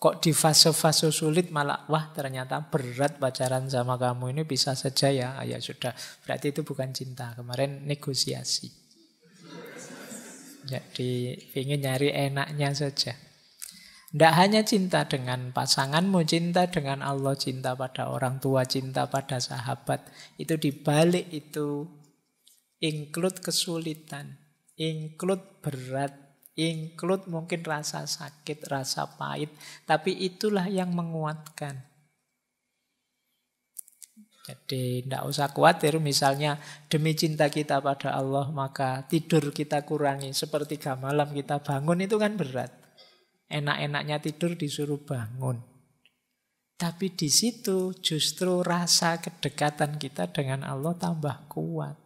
Kok di fase-fase sulit malah, wah ternyata berat pacaran sama kamu ini bisa saja ya. Ah, ya sudah, berarti itu bukan cinta. Kemarin negosiasi. Jadi ingin nyari enaknya saja. Tidak hanya cinta dengan pasanganmu, cinta dengan Allah, cinta pada orang tua, cinta pada sahabat. Itu dibalik itu include kesulitan, include berat, include mungkin rasa sakit, rasa pahit. Tapi itulah yang menguatkan. Jadi tidak usah khawatir misalnya demi cinta kita pada Allah maka tidur kita kurangi seperti malam kita bangun itu kan berat. Enak-enaknya tidur disuruh bangun. Tapi di situ justru rasa kedekatan kita dengan Allah tambah kuat.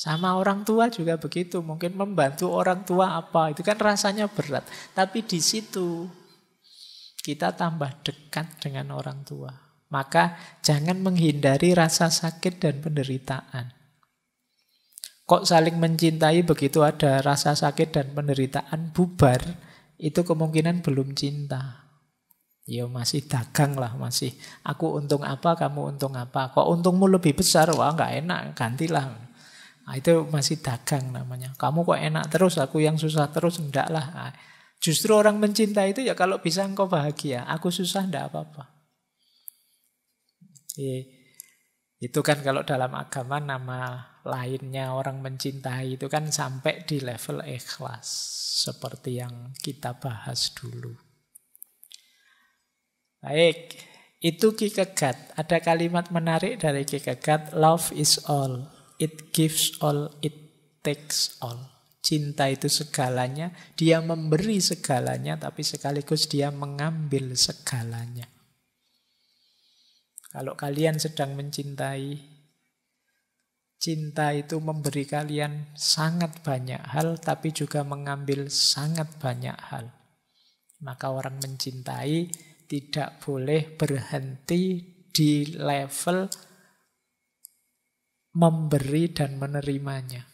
Sama orang tua juga begitu, mungkin membantu orang tua apa, itu kan rasanya berat. Tapi di situ kita tambah dekat dengan orang tua. Maka jangan menghindari rasa sakit dan penderitaan kok saling mencintai begitu ada rasa sakit dan penderitaan bubar, itu kemungkinan belum cinta. Ya masih dagang lah masih. Aku untung apa, kamu untung apa. Kok untungmu lebih besar? Wah nggak enak, gantilah. Nah, itu masih dagang namanya. Kamu kok enak terus, aku yang susah terus, enggak lah. Nah, justru orang mencinta itu ya kalau bisa engkau bahagia. Aku susah enggak apa-apa. Itu kan kalau dalam agama nama lainnya orang mencintai itu kan sampai di level ikhlas seperti yang kita bahas dulu. Baik, itu kikegat. Ada kalimat menarik dari kikegat, love is all, it gives all, it takes all. Cinta itu segalanya, dia memberi segalanya tapi sekaligus dia mengambil segalanya. Kalau kalian sedang mencintai Cinta itu memberi kalian sangat banyak hal, tapi juga mengambil sangat banyak hal. Maka orang mencintai tidak boleh berhenti di level memberi dan menerimanya.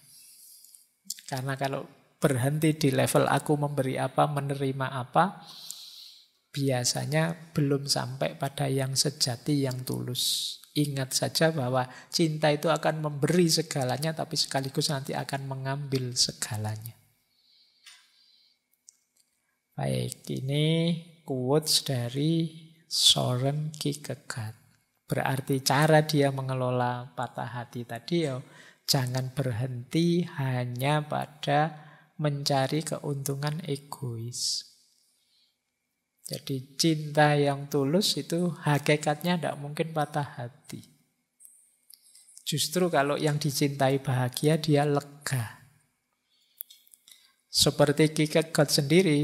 Karena kalau berhenti di level aku memberi apa, menerima apa, biasanya belum sampai pada yang sejati, yang tulus. Ingat saja bahwa cinta itu akan memberi segalanya, tapi sekaligus nanti akan mengambil segalanya. Baik, ini quotes dari Soren Kierkegaard. Berarti cara dia mengelola patah hati tadi ya, jangan berhenti hanya pada mencari keuntungan egois. Jadi cinta yang tulus itu hakikatnya tidak mungkin patah hati. Justru kalau yang dicintai bahagia dia lega. Seperti god sendiri,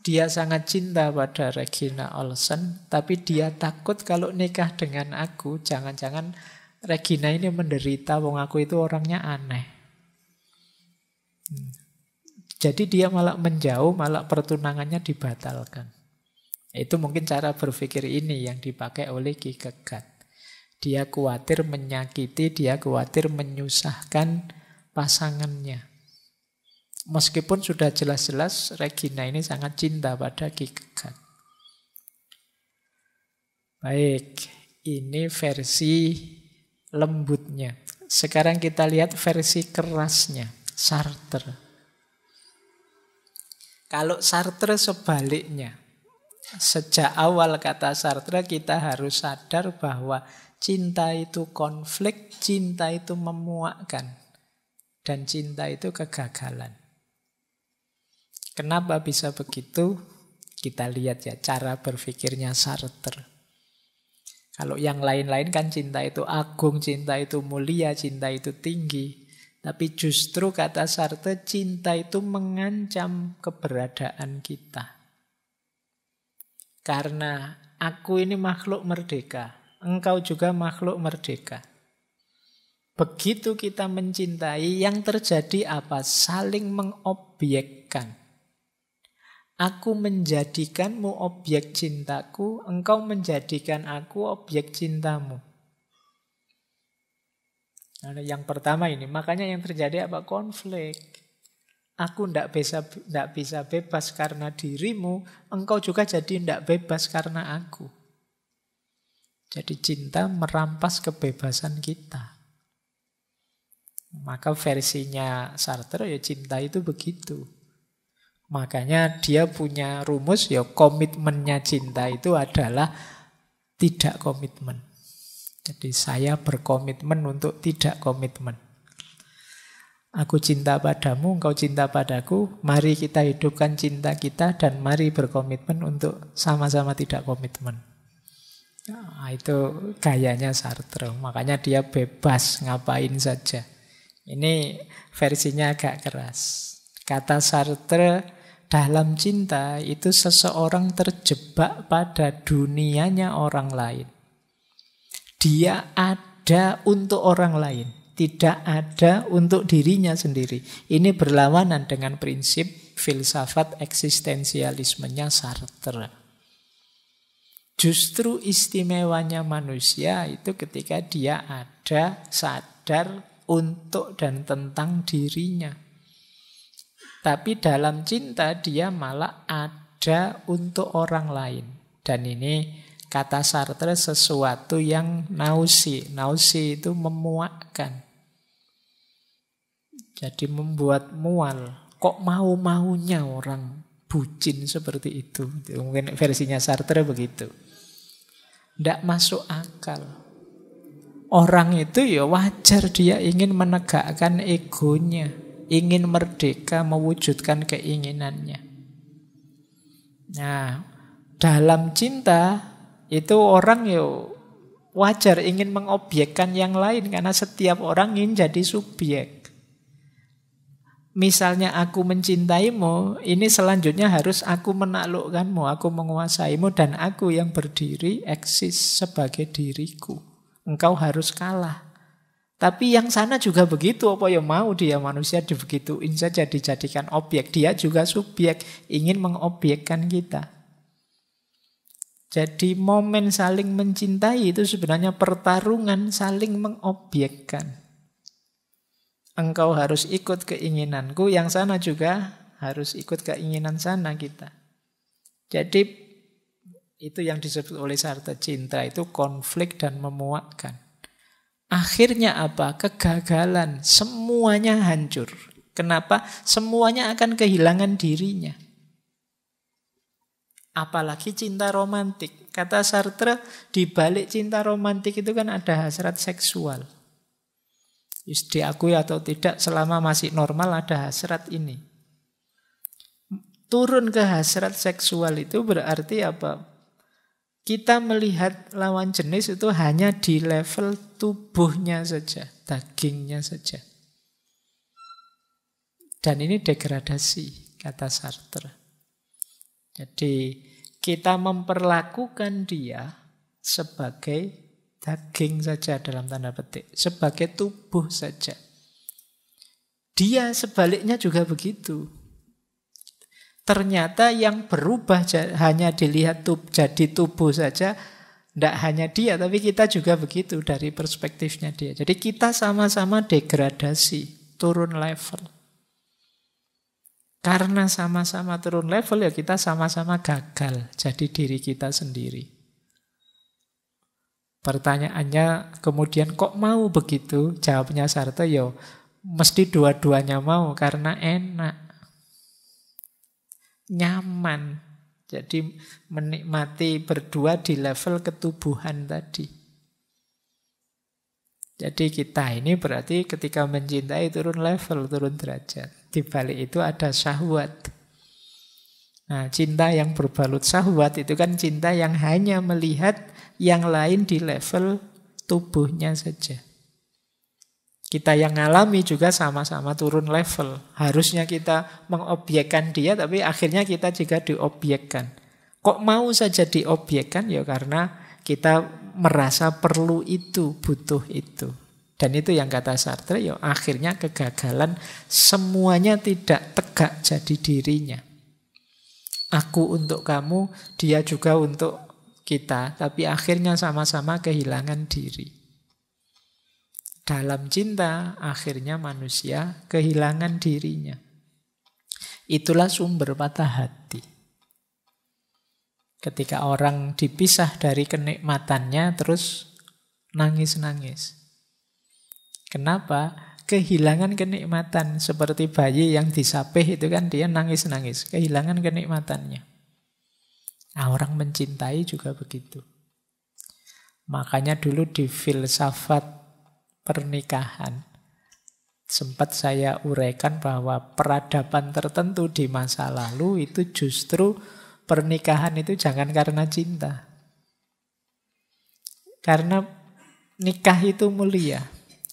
dia sangat cinta pada Regina Olsen, tapi dia takut kalau nikah dengan aku, jangan-jangan Regina ini menderita, wong aku itu orangnya aneh. Hmm. Jadi dia malah menjauh, malah pertunangannya dibatalkan. Itu mungkin cara berpikir ini yang dipakai oleh Ki Kegat. Dia khawatir menyakiti, dia khawatir menyusahkan pasangannya. Meskipun sudah jelas-jelas Regina ini sangat cinta pada Ki Kegat. Baik, ini versi lembutnya. Sekarang kita lihat versi kerasnya, Sartre. Kalau Sartre sebaliknya, sejak awal kata Sartre kita harus sadar bahwa cinta itu konflik, cinta itu memuakkan, dan cinta itu kegagalan. Kenapa bisa begitu? Kita lihat ya cara berpikirnya Sartre. Kalau yang lain-lain kan cinta itu agung, cinta itu mulia, cinta itu tinggi. Tapi justru kata Sartre, cinta itu mengancam keberadaan kita. Karena aku ini makhluk merdeka, engkau juga makhluk merdeka. Begitu kita mencintai, yang terjadi apa? Saling mengobjekkan. Aku menjadikanmu objek cintaku, engkau menjadikan aku objek cintamu. Nah, yang pertama ini, makanya yang terjadi apa? Konflik. Aku ndak bisa ndak bisa bebas karena dirimu, engkau juga jadi ndak bebas karena aku. Jadi cinta merampas kebebasan kita. Maka versinya Sartre ya cinta itu begitu. Makanya dia punya rumus ya komitmennya cinta itu adalah tidak komitmen. Jadi saya berkomitmen untuk tidak komitmen. Aku cinta padamu, engkau cinta padaku. Mari kita hidupkan cinta kita dan mari berkomitmen untuk sama-sama tidak komitmen. Nah, itu gayanya Sartre. Makanya dia bebas ngapain saja. Ini versinya agak keras. Kata Sartre, dalam cinta itu seseorang terjebak pada dunianya orang lain. Dia ada untuk orang lain, tidak ada untuk dirinya sendiri. Ini berlawanan dengan prinsip filsafat eksistensialismenya Sartre. Justru istimewanya manusia itu ketika dia ada sadar untuk dan tentang dirinya. Tapi dalam cinta dia malah ada untuk orang lain. Dan ini Kata Sartre sesuatu yang nausi. Nausi itu memuakkan. Jadi membuat mual. Kok mau-maunya orang bucin seperti itu? Mungkin versinya Sartre begitu. Tidak masuk akal. Orang itu ya wajar dia ingin menegakkan egonya, ingin merdeka mewujudkan keinginannya. Nah, dalam cinta itu orang yo ya wajar ingin mengobjekkan yang lain karena setiap orang ingin jadi subjek. Misalnya aku mencintaimu, ini selanjutnya harus aku menaklukkanmu, aku menguasaimu dan aku yang berdiri eksis sebagai diriku. Engkau harus kalah. Tapi yang sana juga begitu, apa yang mau dia manusia dibegituin saja dijadikan objek. Dia juga subjek, ingin mengobjekkan kita. Jadi momen saling mencintai itu sebenarnya pertarungan saling mengobjekkan. Engkau harus ikut keinginanku, yang sana juga harus ikut keinginan sana kita. Jadi itu yang disebut oleh Sartre cinta itu konflik dan memuakkan. Akhirnya apa? Kegagalan. Semuanya hancur. Kenapa? Semuanya akan kehilangan dirinya. Apalagi cinta romantik. Kata Sartre, di balik cinta romantik itu kan ada hasrat seksual. Istri diakui atau tidak, selama masih normal ada hasrat ini. Turun ke hasrat seksual itu berarti apa? Kita melihat lawan jenis itu hanya di level tubuhnya saja, dagingnya saja. Dan ini degradasi, kata Sartre. Jadi kita memperlakukan dia sebagai daging saja dalam tanda petik, sebagai tubuh saja. Dia sebaliknya juga begitu. Ternyata yang berubah hanya dilihat tub, jadi tubuh saja, tidak hanya dia, tapi kita juga begitu dari perspektifnya dia. Jadi kita sama-sama degradasi, turun level. Karena sama-sama turun level ya kita sama-sama gagal jadi diri kita sendiri. Pertanyaannya kemudian kok mau begitu? Jawabnya Sartre yo ya mesti dua-duanya mau karena enak. Nyaman. Jadi menikmati berdua di level ketubuhan tadi. Jadi kita ini berarti ketika mencintai turun level, turun derajat. Di balik itu ada syahwat. Nah, cinta yang berbalut syahwat itu kan cinta yang hanya melihat yang lain di level tubuhnya saja. Kita yang ngalami juga sama-sama turun level. Harusnya kita mengobjekkan dia, tapi akhirnya kita juga diobjekkan. Kok mau saja diobjekkan? Ya karena kita merasa perlu itu, butuh itu. Dan itu yang kata Sartre, yo ya, akhirnya kegagalan semuanya tidak tegak jadi dirinya. Aku untuk kamu, dia juga untuk kita, tapi akhirnya sama-sama kehilangan diri. Dalam cinta, akhirnya manusia kehilangan dirinya. Itulah sumber patah hati. Ketika orang dipisah dari kenikmatannya terus nangis-nangis. Kenapa? Kehilangan kenikmatan seperti bayi yang disapih itu kan dia nangis-nangis, kehilangan kenikmatannya. Nah, orang mencintai juga begitu. Makanya dulu di filsafat pernikahan sempat saya uraikan bahwa peradaban tertentu di masa lalu itu justru pernikahan itu jangan karena cinta. Karena nikah itu mulia.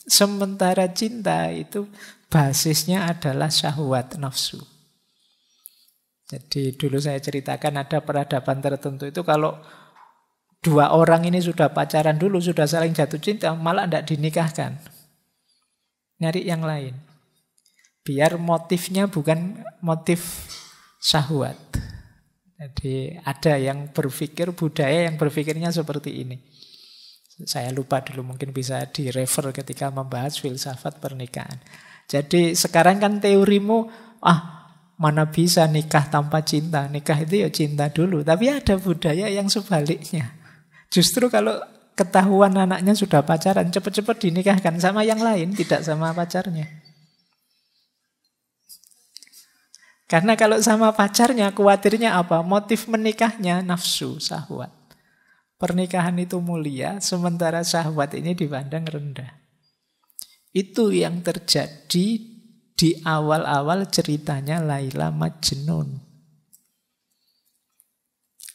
Sementara cinta itu basisnya adalah syahwat nafsu. Jadi dulu saya ceritakan ada peradaban tertentu itu kalau dua orang ini sudah pacaran dulu, sudah saling jatuh cinta, malah tidak dinikahkan. Nyari yang lain. Biar motifnya bukan motif syahwat. Jadi ada yang berpikir budaya yang berpikirnya seperti ini. Saya lupa dulu mungkin bisa direfer ketika membahas filsafat pernikahan. Jadi sekarang kan teorimu ah mana bisa nikah tanpa cinta? Nikah itu ya cinta dulu. Tapi ada budaya yang sebaliknya. Justru kalau ketahuan anaknya sudah pacaran, cepat-cepat dinikahkan sama yang lain, tidak sama pacarnya. Karena kalau sama pacarnya khawatirnya apa? Motif menikahnya nafsu, sahwat. Pernikahan itu mulia, sementara sahwat ini dipandang rendah. Itu yang terjadi di awal-awal ceritanya Laila Majnun.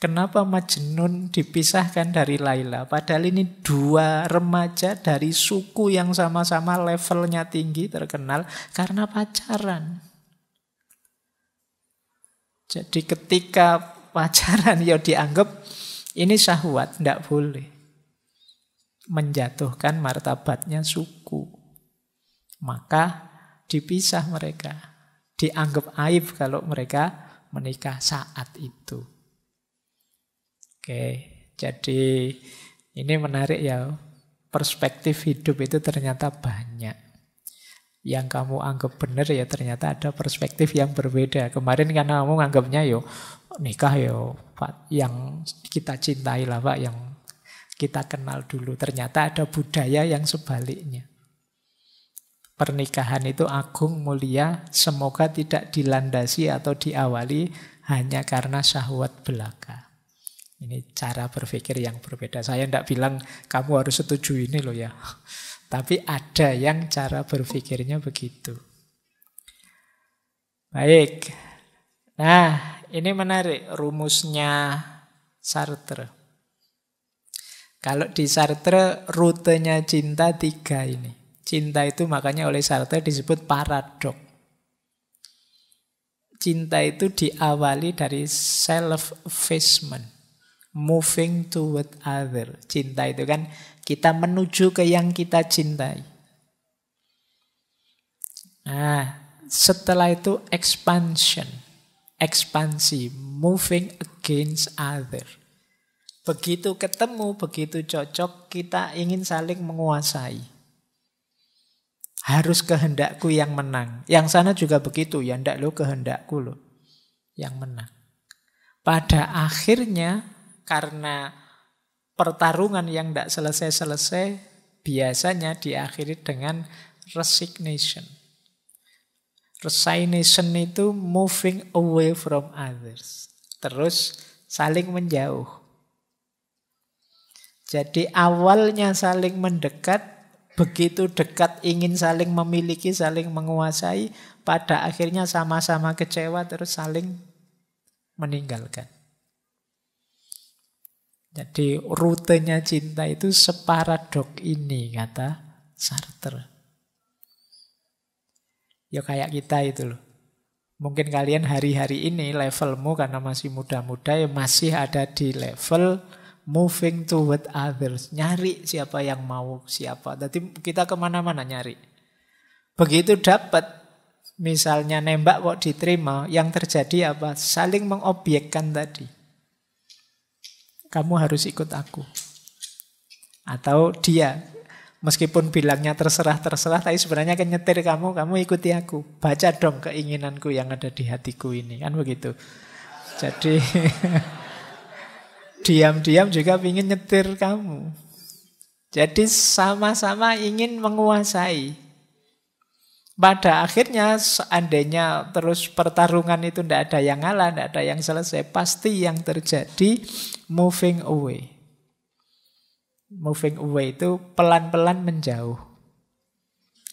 Kenapa Majnun dipisahkan dari Laila? Padahal ini dua remaja dari suku yang sama-sama levelnya tinggi terkenal karena pacaran. Jadi ketika pacaran ya dianggap ini syahwat, tidak boleh. Menjatuhkan martabatnya suku. Maka dipisah mereka. Dianggap aib kalau mereka menikah saat itu. Oke, jadi ini menarik ya. Perspektif hidup itu ternyata banyak yang kamu anggap benar ya ternyata ada perspektif yang berbeda. Kemarin karena kamu anggapnya yo nikah yo Pak yang kita cintai lah Pak yang kita kenal dulu. Ternyata ada budaya yang sebaliknya. Pernikahan itu agung mulia, semoga tidak dilandasi atau diawali hanya karena syahwat belaka. Ini cara berpikir yang berbeda. Saya tidak bilang kamu harus setuju ini loh ya. Tapi ada yang cara berpikirnya begitu. Baik. Nah, ini menarik rumusnya Sartre. Kalau di Sartre rutenya cinta tiga ini. Cinta itu makanya oleh Sartre disebut paradok. Cinta itu diawali dari self-effacement Moving toward other. Cinta itu kan kita menuju ke yang kita cintai. Nah, setelah itu expansion. Ekspansi, moving against other. Begitu ketemu, begitu cocok, kita ingin saling menguasai. Harus kehendakku yang menang. Yang sana juga begitu, ya ndak lo kehendakku lo yang menang. Pada akhirnya karena pertarungan yang tidak selesai-selesai biasanya diakhiri dengan resignation. Resignation itu moving away from others. Terus saling menjauh. Jadi awalnya saling mendekat, begitu dekat ingin saling memiliki, saling menguasai, pada akhirnya sama-sama kecewa terus saling meninggalkan. Jadi rutenya cinta itu separadok ini kata Sartre. Ya kayak kita itu loh. Mungkin kalian hari-hari ini levelmu karena masih muda-muda ya masih ada di level moving toward others. Nyari siapa yang mau siapa. Tapi kita kemana-mana nyari. Begitu dapat misalnya nembak kok diterima, yang terjadi apa? Saling mengobjekkan tadi kamu harus ikut aku. Atau dia, meskipun bilangnya terserah-terserah, tapi sebenarnya akan nyetir kamu, kamu ikuti aku. Baca dong keinginanku yang ada di hatiku ini, kan begitu. Jadi diam-diam juga ingin nyetir kamu. Jadi sama-sama ingin menguasai pada akhirnya seandainya terus pertarungan itu tidak ada yang ngalah, tidak ada yang selesai, pasti yang terjadi moving away. Moving away itu pelan-pelan menjauh.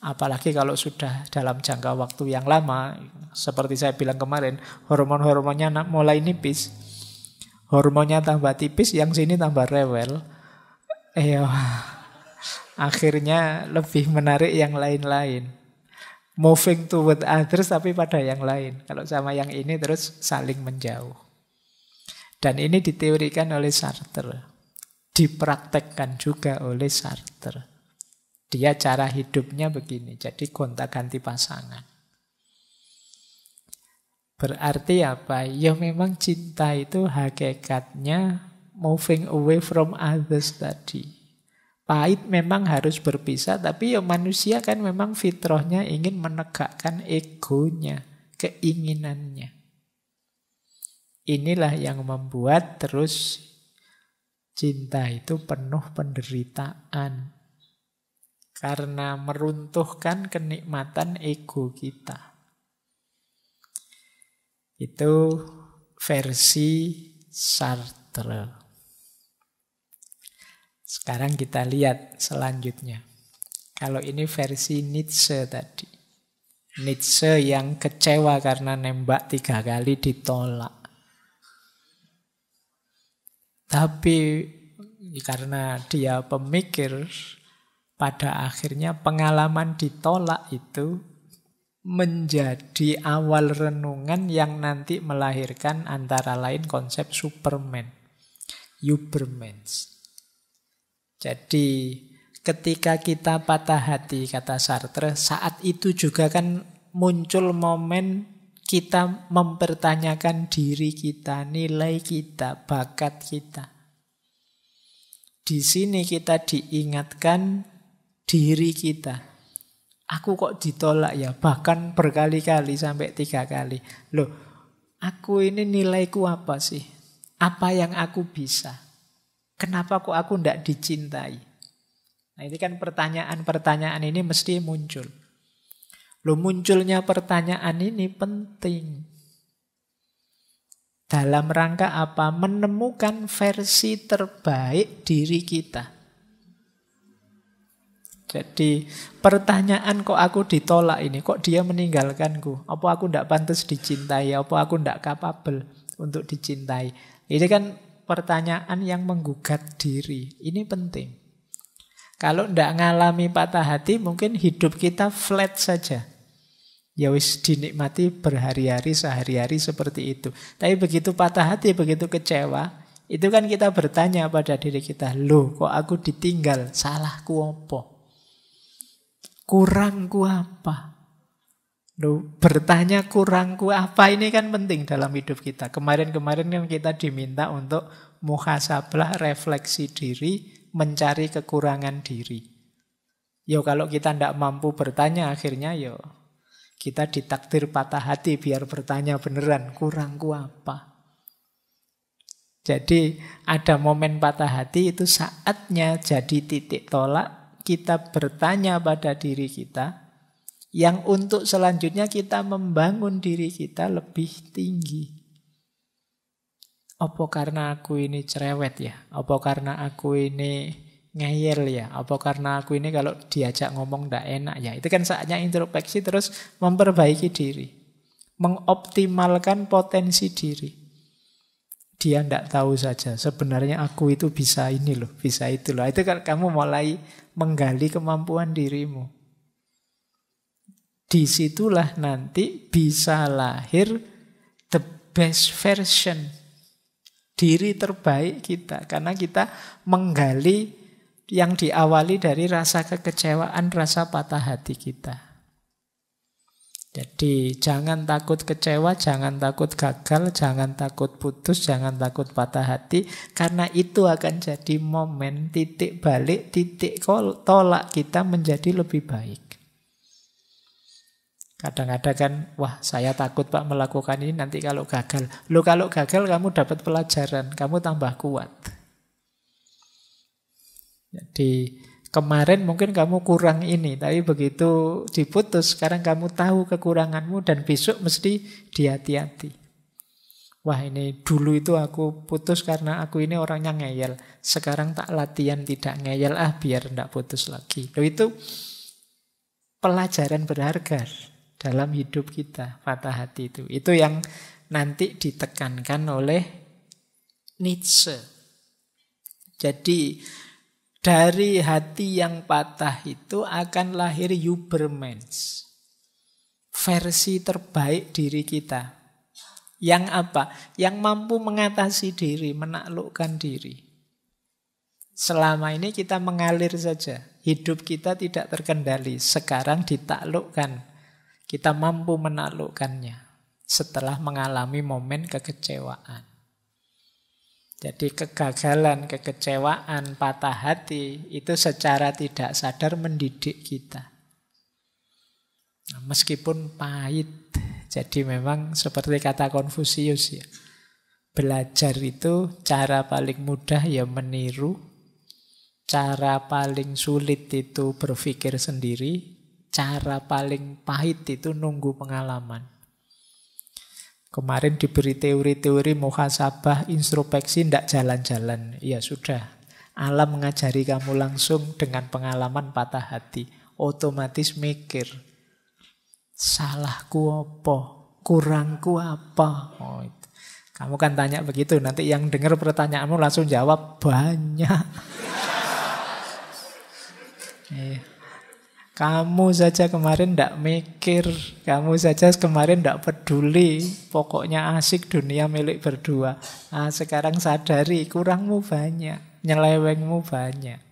Apalagi kalau sudah dalam jangka waktu yang lama, seperti saya bilang kemarin, hormon-hormonnya mulai nipis. Hormonnya tambah tipis, yang sini tambah rewel. Eyo, iya. akhirnya lebih menarik yang lain-lain moving toward others tapi pada yang lain. Kalau sama yang ini terus saling menjauh. Dan ini diteorikan oleh Sartre. Dipraktekkan juga oleh Sartre. Dia cara hidupnya begini, jadi gonta-ganti pasangan. Berarti apa? Ya memang cinta itu hakikatnya moving away from others tadi pahit memang harus berpisah tapi ya manusia kan memang fitrahnya ingin menegakkan egonya keinginannya inilah yang membuat terus cinta itu penuh penderitaan karena meruntuhkan kenikmatan ego kita itu versi Sartre sekarang kita lihat selanjutnya. Kalau ini versi Nietzsche tadi. Nietzsche yang kecewa karena nembak tiga kali ditolak. Tapi karena dia pemikir, pada akhirnya pengalaman ditolak itu menjadi awal renungan yang nanti melahirkan antara lain konsep Superman, Ubermensch. Jadi ketika kita patah hati kata Sartre, saat itu juga kan muncul momen kita mempertanyakan diri kita, nilai kita, bakat kita. Di sini kita diingatkan diri kita. Aku kok ditolak ya, bahkan berkali-kali sampai tiga kali. Loh, aku ini nilaiku apa sih? Apa yang aku bisa? Kenapa kok aku tidak dicintai? Nah ini kan pertanyaan-pertanyaan ini mesti muncul. Lu munculnya pertanyaan ini penting. Dalam rangka apa? Menemukan versi terbaik diri kita. Jadi pertanyaan kok aku ditolak ini, kok dia meninggalkanku? Apa aku tidak pantas dicintai? Apa aku tidak kapabel untuk dicintai? Ini kan pertanyaan yang menggugat diri. Ini penting. Kalau ndak ngalami patah hati, mungkin hidup kita flat saja. Ya wis dinikmati berhari-hari, sehari-hari seperti itu. Tapi begitu patah hati, begitu kecewa, itu kan kita bertanya pada diri kita, loh kok aku ditinggal, salahku apa? Kurangku apa? Loh, bertanya kurangku apa ini kan penting dalam hidup kita. Kemarin-kemarin kan kita diminta untuk muhasabah refleksi diri, mencari kekurangan diri. Yo ya, kalau kita tidak mampu bertanya akhirnya yo ya kita ditakdir patah hati biar bertanya beneran kurangku apa. Jadi ada momen patah hati itu saatnya jadi titik tolak kita bertanya pada diri kita yang untuk selanjutnya kita membangun diri kita lebih tinggi. Apa karena aku ini cerewet ya? Apa karena aku ini ngeyel ya? Apa karena aku ini kalau diajak ngomong ndak enak ya? Itu kan saatnya introspeksi terus memperbaiki diri. Mengoptimalkan potensi diri. Dia ndak tahu saja sebenarnya aku itu bisa ini loh, bisa itu loh. Itu kan kamu mulai menggali kemampuan dirimu disitulah nanti bisa lahir the best version diri terbaik kita karena kita menggali yang diawali dari rasa kekecewaan, rasa patah hati kita. Jadi jangan takut kecewa, jangan takut gagal, jangan takut putus, jangan takut patah hati karena itu akan jadi momen titik balik, titik tolak kita menjadi lebih baik. Kadang-kadang kan, wah saya takut Pak melakukan ini nanti kalau gagal. Lo kalau gagal kamu dapat pelajaran, kamu tambah kuat. Jadi kemarin mungkin kamu kurang ini, tapi begitu diputus sekarang kamu tahu kekuranganmu dan besok mesti dihati-hati. Wah ini dulu itu aku putus karena aku ini orangnya ngeyel. Sekarang tak latihan tidak ngeyel ah biar tidak putus lagi. Loh itu pelajaran berharga dalam hidup kita, patah hati itu. Itu yang nanti ditekankan oleh Nietzsche. Jadi dari hati yang patah itu akan lahir Ubermensch. Versi terbaik diri kita. Yang apa? Yang mampu mengatasi diri, menaklukkan diri. Selama ini kita mengalir saja. Hidup kita tidak terkendali. Sekarang ditaklukkan kita mampu menaklukkannya setelah mengalami momen kekecewaan. Jadi kegagalan, kekecewaan, patah hati itu secara tidak sadar mendidik kita. Nah, meskipun pahit, jadi memang seperti kata Konfusius ya. Belajar itu cara paling mudah ya meniru. Cara paling sulit itu berpikir sendiri cara paling pahit itu nunggu pengalaman. Kemarin diberi teori-teori muhasabah, introspeksi ndak jalan-jalan. Ya sudah, alam mengajari kamu langsung dengan pengalaman patah hati. Otomatis mikir, salahku apa? Kurangku apa? Oh, itu. Kamu kan tanya begitu, nanti yang dengar pertanyaanmu langsung jawab banyak. eh. Kamu saja kemarin tidak mikir, kamu saja kemarin tidak peduli. Pokoknya asik dunia milik berdua. Nah, sekarang sadari kurangmu banyak, nyelewengmu banyak.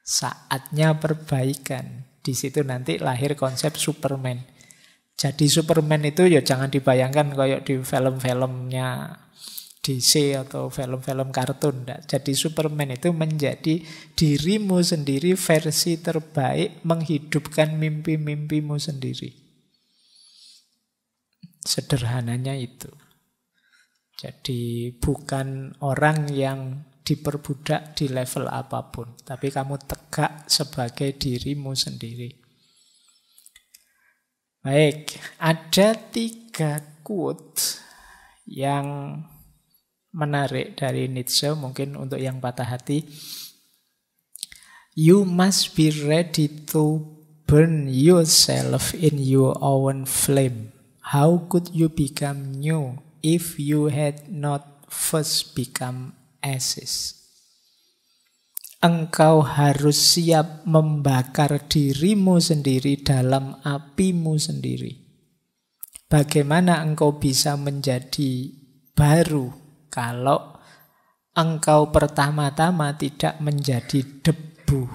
Saatnya perbaikan. Di situ nanti lahir konsep Superman. Jadi Superman itu ya jangan dibayangkan kayak di film-filmnya DC atau film-film kartun. jadi Superman itu menjadi dirimu sendiri versi terbaik menghidupkan mimpi-mimpimu sendiri. Sederhananya itu. Jadi bukan orang yang diperbudak di level apapun, tapi kamu tegak sebagai dirimu sendiri. Baik, ada tiga quote yang menarik dari Nietzsche mungkin untuk yang patah hati. You must be ready to burn yourself in your own flame. How could you become new if you had not first become ashes? Engkau harus siap membakar dirimu sendiri dalam apimu sendiri. Bagaimana engkau bisa menjadi baru kalau engkau pertama-tama tidak menjadi debu.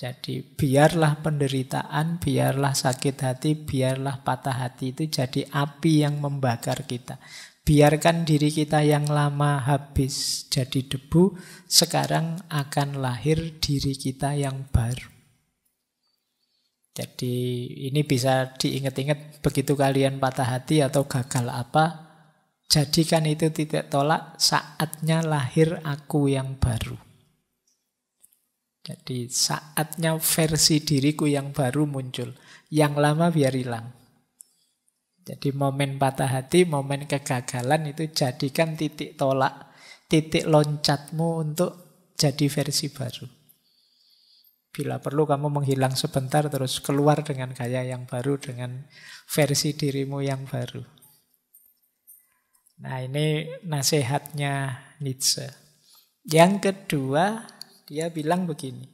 Jadi biarlah penderitaan, biarlah sakit hati, biarlah patah hati itu jadi api yang membakar kita. Biarkan diri kita yang lama habis jadi debu, sekarang akan lahir diri kita yang baru. Jadi ini bisa diingat-ingat begitu kalian patah hati atau gagal apa, Jadikan itu titik tolak saatnya lahir aku yang baru. Jadi saatnya versi diriku yang baru muncul. Yang lama biar hilang. Jadi momen patah hati, momen kegagalan itu jadikan titik tolak. Titik loncatmu untuk jadi versi baru. Bila perlu kamu menghilang sebentar terus keluar dengan gaya yang baru, dengan versi dirimu yang baru. Nah ini nasihatnya Nietzsche. Yang kedua, dia bilang begini.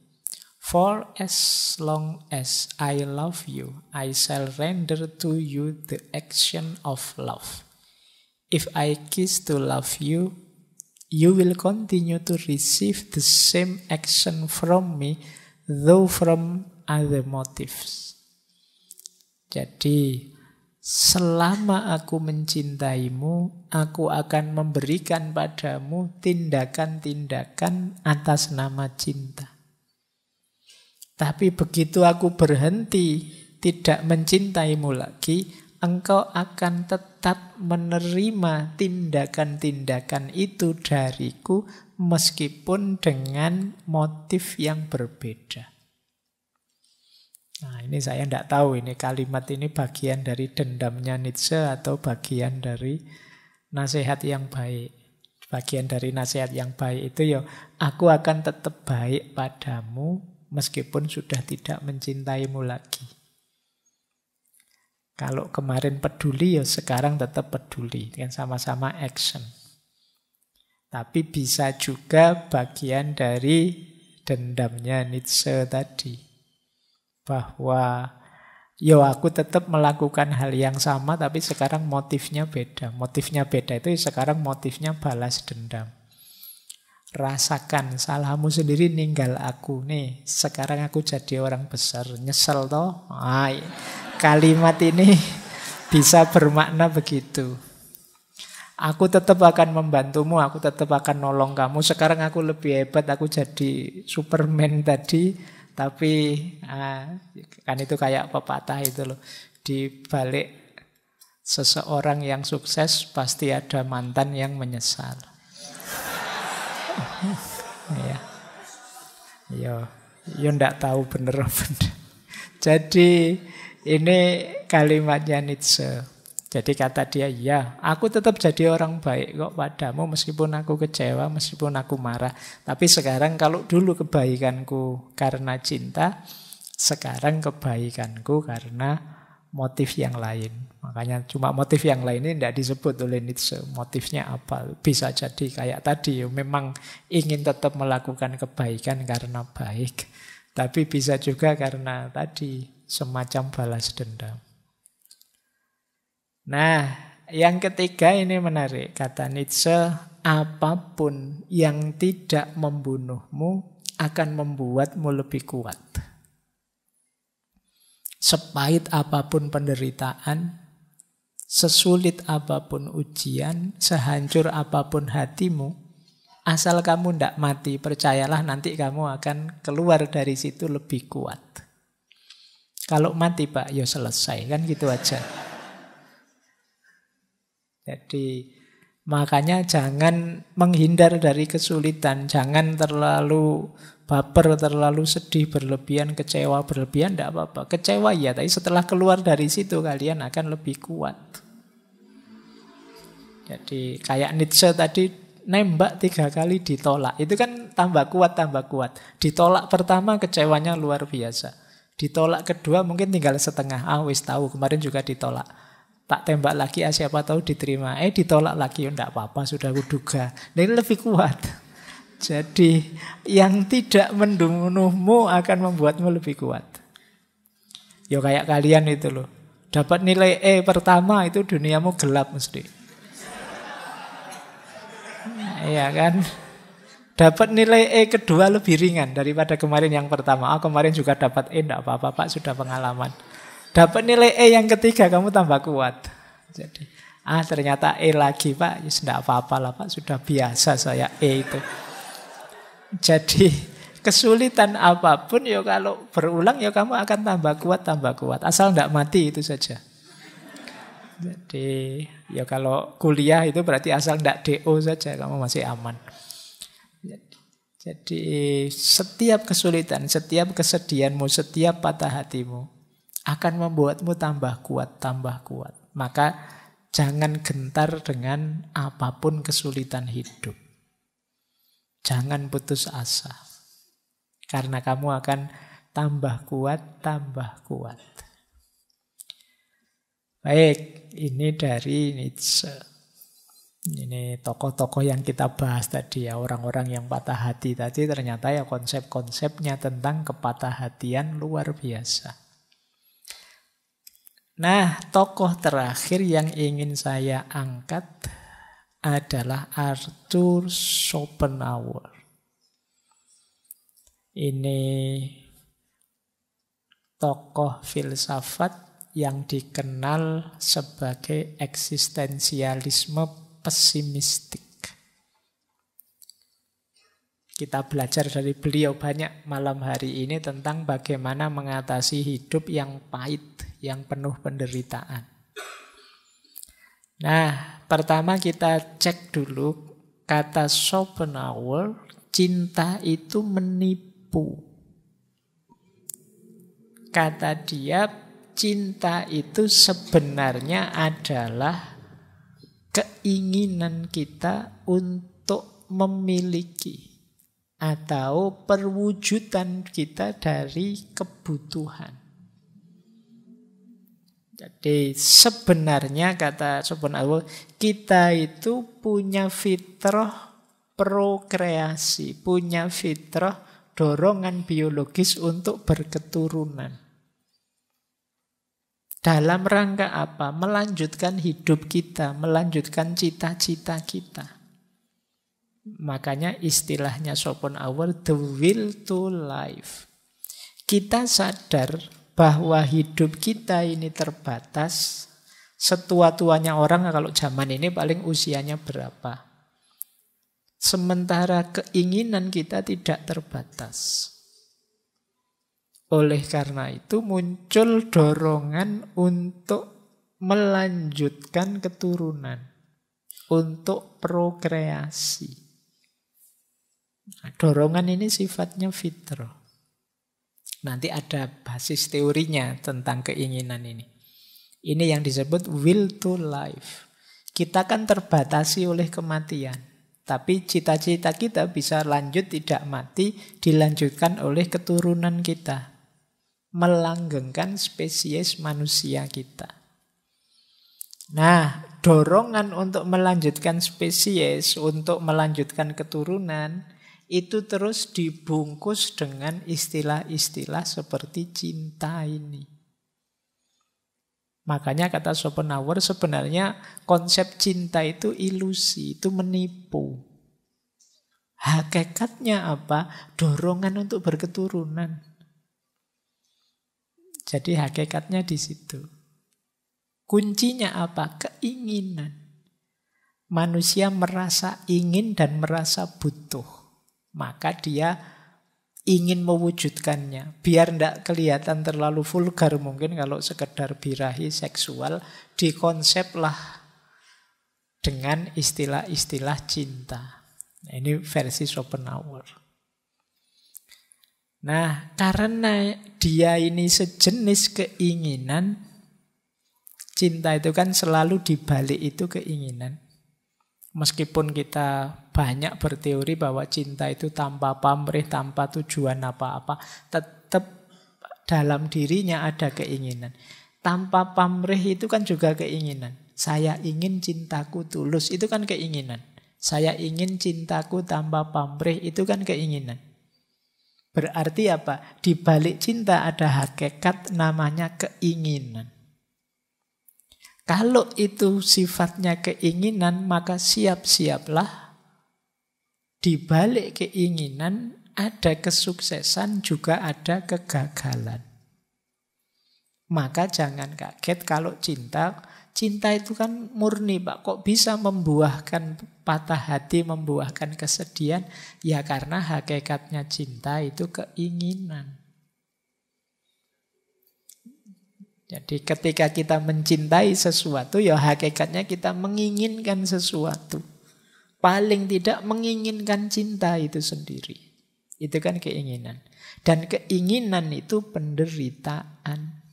For as long as I love you, I shall render to you the action of love. If I kiss to love you, you will continue to receive the same action from me, though from other motives. Jadi, Selama aku mencintaimu, aku akan memberikan padamu tindakan-tindakan atas nama cinta. Tapi begitu aku berhenti tidak mencintaimu lagi, engkau akan tetap menerima tindakan-tindakan itu dariku meskipun dengan motif yang berbeda. Nah ini saya tidak tahu ini kalimat ini bagian dari dendamnya Nietzsche atau bagian dari nasihat yang baik. Bagian dari nasihat yang baik itu ya aku akan tetap baik padamu meskipun sudah tidak mencintaimu lagi. Kalau kemarin peduli ya sekarang tetap peduli kan sama-sama action. Tapi bisa juga bagian dari dendamnya Nietzsche tadi bahwa yo aku tetap melakukan hal yang sama tapi sekarang motifnya beda. Motifnya beda itu sekarang motifnya balas dendam. Rasakan salahmu sendiri ninggal aku nih. Sekarang aku jadi orang besar. Nyesel toh? Ay, kalimat ini bisa bermakna begitu. Aku tetap akan membantumu, aku tetap akan nolong kamu. Sekarang aku lebih hebat, aku jadi Superman tadi tapi ah, kan itu kayak pepatah itu loh. Di balik seseorang yang sukses pasti ada mantan yang menyesal. ya. Yo, yo ndak tahu bener bener. Jadi ini kalimatnya Nietzsche. Jadi kata dia, ya aku tetap jadi orang baik kok padamu meskipun aku kecewa, meskipun aku marah. Tapi sekarang kalau dulu kebaikanku karena cinta, sekarang kebaikanku karena motif yang lain. Makanya cuma motif yang lain ini tidak disebut oleh Nietzsche. Motifnya apa? Bisa jadi kayak tadi, ya, memang ingin tetap melakukan kebaikan karena baik. Tapi bisa juga karena tadi semacam balas dendam. Nah, yang ketiga ini menarik. Kata Nietzsche, apapun yang tidak membunuhmu akan membuatmu lebih kuat. Sepahit apapun penderitaan, sesulit apapun ujian, sehancur apapun hatimu, asal kamu tidak mati, percayalah nanti kamu akan keluar dari situ lebih kuat. Kalau mati pak, ya selesai. Kan gitu aja. Jadi makanya jangan menghindar dari kesulitan, jangan terlalu baper, terlalu sedih berlebihan, kecewa berlebihan, tidak apa-apa. Kecewa ya, tapi setelah keluar dari situ kalian akan lebih kuat. Jadi kayak Nietzsche tadi nembak tiga kali ditolak. Itu kan tambah kuat, tambah kuat. Ditolak pertama kecewanya luar biasa. Ditolak kedua mungkin tinggal setengah. Ah, wis tahu kemarin juga ditolak tak tembak lagi ah, siapa tahu diterima eh ditolak lagi ya enggak apa-apa sudah kuduga nah, ini lebih kuat jadi yang tidak mendunguhmu akan membuatmu lebih kuat ya kayak kalian itu loh dapat nilai E pertama itu duniamu gelap mesti Iya kan Dapat nilai E kedua lebih ringan daripada kemarin yang pertama. Ah, kemarin juga dapat E, enggak apa-apa Pak, sudah pengalaman. Dapat nilai E yang ketiga kamu tambah kuat. Jadi, ah ternyata E lagi Pak. Ya sudah apa-apa lah Pak, sudah biasa saya E itu. Jadi kesulitan apapun ya kalau berulang ya kamu akan tambah kuat, tambah kuat. Asal tidak mati itu saja. Jadi ya kalau kuliah itu berarti asal tidak DO saja kamu masih aman. Jadi setiap kesulitan, setiap kesedihanmu, setiap patah hatimu akan membuatmu tambah kuat, tambah kuat. Maka jangan gentar dengan apapun kesulitan hidup. Jangan putus asa. Karena kamu akan tambah kuat, tambah kuat. Baik, ini dari Nietzsche. Ini tokoh-tokoh yang kita bahas tadi ya, orang-orang yang patah hati tadi ternyata ya konsep-konsepnya tentang kepatah hatian luar biasa. Nah, tokoh terakhir yang ingin saya angkat adalah Arthur Schopenhauer. Ini tokoh filsafat yang dikenal sebagai eksistensialisme pesimistik. Kita belajar dari beliau banyak malam hari ini tentang bagaimana mengatasi hidup yang pahit, yang penuh penderitaan. Nah, pertama kita cek dulu kata Schopenhauer, cinta itu menipu. Kata dia, cinta itu sebenarnya adalah keinginan kita untuk memiliki atau perwujudan kita dari kebutuhan. Jadi sebenarnya kata Subhan Allah, kita itu punya fitrah prokreasi, punya fitrah dorongan biologis untuk berketurunan. Dalam rangka apa? Melanjutkan hidup kita, melanjutkan cita-cita kita. Makanya istilahnya Sopon Awal, the will to life. Kita sadar bahwa hidup kita ini terbatas. Setua-tuanya orang kalau zaman ini paling usianya berapa. Sementara keinginan kita tidak terbatas. Oleh karena itu muncul dorongan untuk melanjutkan keturunan. Untuk prokreasi. Dorongan ini sifatnya fitro. Nanti ada basis teorinya tentang keinginan ini. Ini yang disebut will to life. Kita kan terbatasi oleh kematian. Tapi cita-cita kita bisa lanjut tidak mati dilanjutkan oleh keturunan kita. Melanggengkan spesies manusia kita. Nah, dorongan untuk melanjutkan spesies, untuk melanjutkan keturunan, itu terus dibungkus dengan istilah-istilah seperti cinta ini. Makanya kata Schopenhauer sebenarnya konsep cinta itu ilusi, itu menipu. Hakikatnya apa? Dorongan untuk berketurunan. Jadi hakikatnya di situ. Kuncinya apa? Keinginan. Manusia merasa ingin dan merasa butuh maka dia ingin mewujudkannya. Biar tidak kelihatan terlalu vulgar mungkin kalau sekedar birahi seksual, dikonseplah dengan istilah-istilah cinta. Nah, ini versi Schopenhauer. Nah, karena dia ini sejenis keinginan, cinta itu kan selalu dibalik itu keinginan meskipun kita banyak berteori bahwa cinta itu tanpa pamrih, tanpa tujuan apa-apa, tetap dalam dirinya ada keinginan. Tanpa pamrih itu kan juga keinginan. Saya ingin cintaku tulus, itu kan keinginan. Saya ingin cintaku tanpa pamrih, itu kan keinginan. Berarti apa? Di balik cinta ada hakikat namanya keinginan. Kalau itu sifatnya keinginan, maka siap-siaplah di balik keinginan ada kesuksesan juga ada kegagalan. Maka jangan kaget kalau cinta, cinta itu kan murni Pak. Kok bisa membuahkan patah hati, membuahkan kesedihan? Ya karena hakikatnya cinta itu keinginan. Jadi ketika kita mencintai sesuatu, ya hakikatnya kita menginginkan sesuatu. Paling tidak menginginkan cinta itu sendiri. Itu kan keinginan. Dan keinginan itu penderitaan.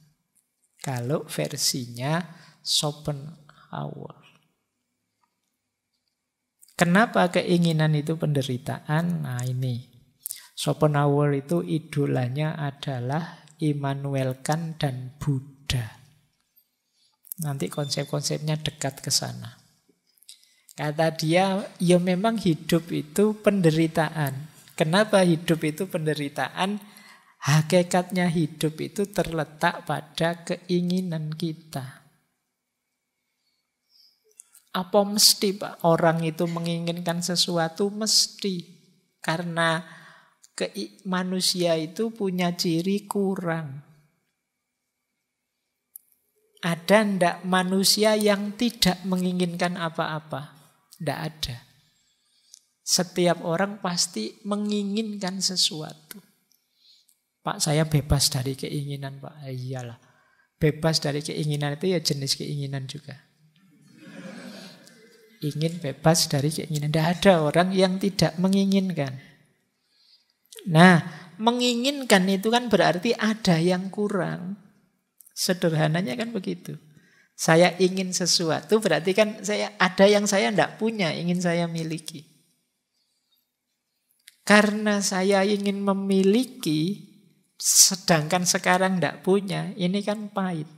Kalau versinya Schopenhauer. Kenapa keinginan itu penderitaan? Nah ini. Schopenhauer itu idolanya adalah Immanuel Kant dan Buddha. Buddha. Nanti konsep-konsepnya dekat ke sana. Kata dia, ya memang hidup itu penderitaan. Kenapa hidup itu penderitaan? Hakikatnya hidup itu terletak pada keinginan kita. Apa mesti Pak orang itu menginginkan sesuatu? Mesti. Karena manusia itu punya ciri kurang. Ada ndak manusia yang tidak menginginkan apa-apa? Ndak ada. Setiap orang pasti menginginkan sesuatu. Pak saya bebas dari keinginan Pak. Eh, iyalah. Bebas dari keinginan itu ya jenis keinginan juga. Ingin bebas dari keinginan. Tidak ada orang yang tidak menginginkan. Nah, menginginkan itu kan berarti ada yang kurang. Sederhananya kan begitu. Saya ingin sesuatu berarti kan saya ada yang saya tidak punya, ingin saya miliki. Karena saya ingin memiliki, sedangkan sekarang tidak punya, ini kan pahit.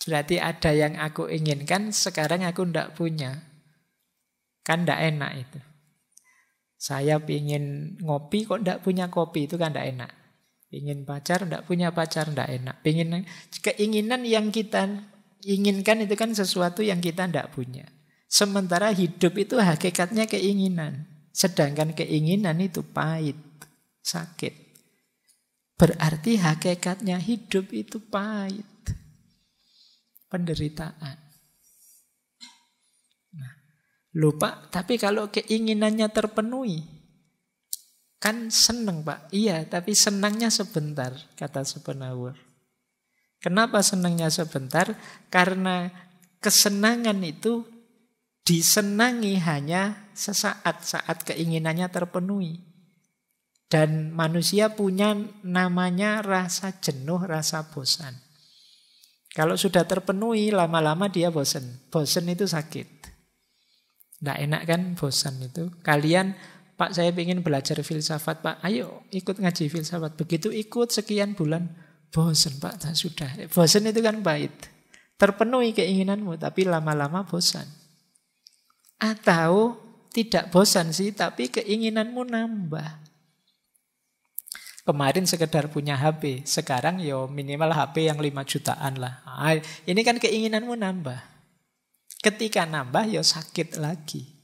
Berarti ada yang aku inginkan, sekarang aku tidak punya. Kan tidak enak itu. Saya ingin ngopi kok tidak punya kopi, itu kan tidak enak. Ingin pacar, ndak punya pacar, ndak enak. Pengen, keinginan yang kita inginkan itu kan sesuatu yang kita ndak punya. Sementara hidup itu hakikatnya keinginan. Sedangkan keinginan itu pahit, sakit. Berarti hakikatnya hidup itu pahit. Penderitaan. Nah, lupa, tapi kalau keinginannya terpenuhi, Kan seneng pak, iya tapi senangnya sebentar, kata Schopenhauer. Kenapa senangnya sebentar? Karena kesenangan itu disenangi hanya sesaat saat keinginannya terpenuhi. Dan manusia punya namanya rasa jenuh, rasa bosan. Kalau sudah terpenuhi, lama-lama dia bosan. Bosan itu sakit. Tidak enak kan bosan itu. Kalian Pak saya ingin belajar filsafat Pak, ayo ikut ngaji filsafat. Begitu ikut sekian bulan, bosen Pak, nah, sudah. Eh, bosen itu kan baik Terpenuhi keinginanmu, tapi lama-lama bosan. Atau tidak bosan sih, tapi keinginanmu nambah. Kemarin sekedar punya HP, sekarang yo ya minimal HP yang 5 jutaan lah. Ini kan keinginanmu nambah. Ketika nambah, yo ya sakit lagi.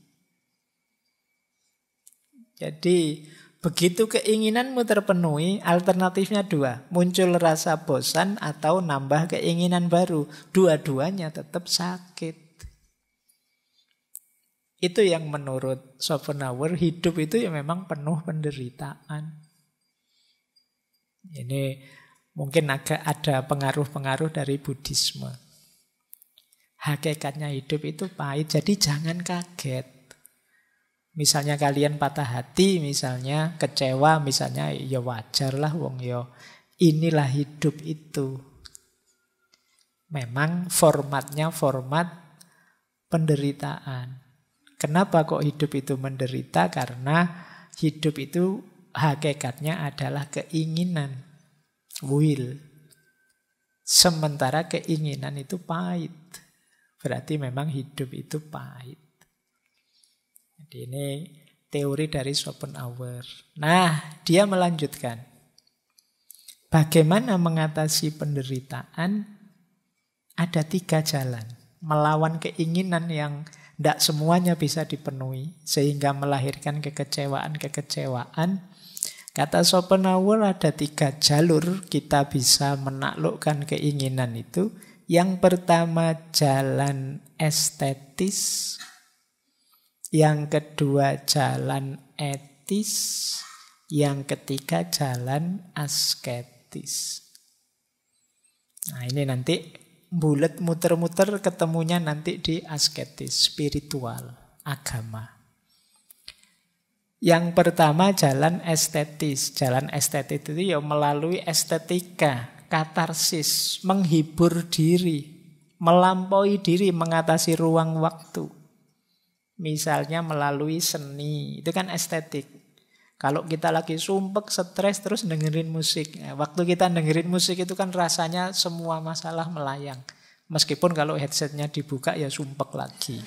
Jadi begitu keinginanmu terpenuhi, alternatifnya dua. Muncul rasa bosan atau nambah keinginan baru. Dua-duanya tetap sakit. Itu yang menurut Schopenhauer hidup itu ya memang penuh penderitaan. Ini mungkin agak ada pengaruh-pengaruh dari Buddhisme. Hakikatnya hidup itu pahit, jadi jangan kaget. Misalnya kalian patah hati, misalnya kecewa, misalnya ya wajarlah, wong yo. Ya. Inilah hidup itu. Memang formatnya format penderitaan. Kenapa kok hidup itu menderita? Karena hidup itu hakikatnya adalah keinginan, will. Sementara keinginan itu pahit. Berarti memang hidup itu pahit. Jadi ini teori dari Schopenhauer. Nah, dia melanjutkan. Bagaimana mengatasi penderitaan? Ada tiga jalan. Melawan keinginan yang tidak semuanya bisa dipenuhi, sehingga melahirkan kekecewaan-kekecewaan. Kata Schopenhauer ada tiga jalur kita bisa menaklukkan keinginan itu. Yang pertama jalan estetis, yang kedua jalan etis, yang ketiga jalan asketis. Nah ini nanti bulat muter-muter ketemunya nanti di asketis, spiritual, agama. Yang pertama jalan estetis. Jalan estetis itu ya melalui estetika, katarsis, menghibur diri, melampaui diri, mengatasi ruang waktu. Misalnya melalui seni, itu kan estetik. Kalau kita lagi sumpek, stres, terus dengerin musik. Ya, waktu kita dengerin musik itu kan rasanya semua masalah melayang. Meskipun kalau headsetnya dibuka ya sumpek lagi.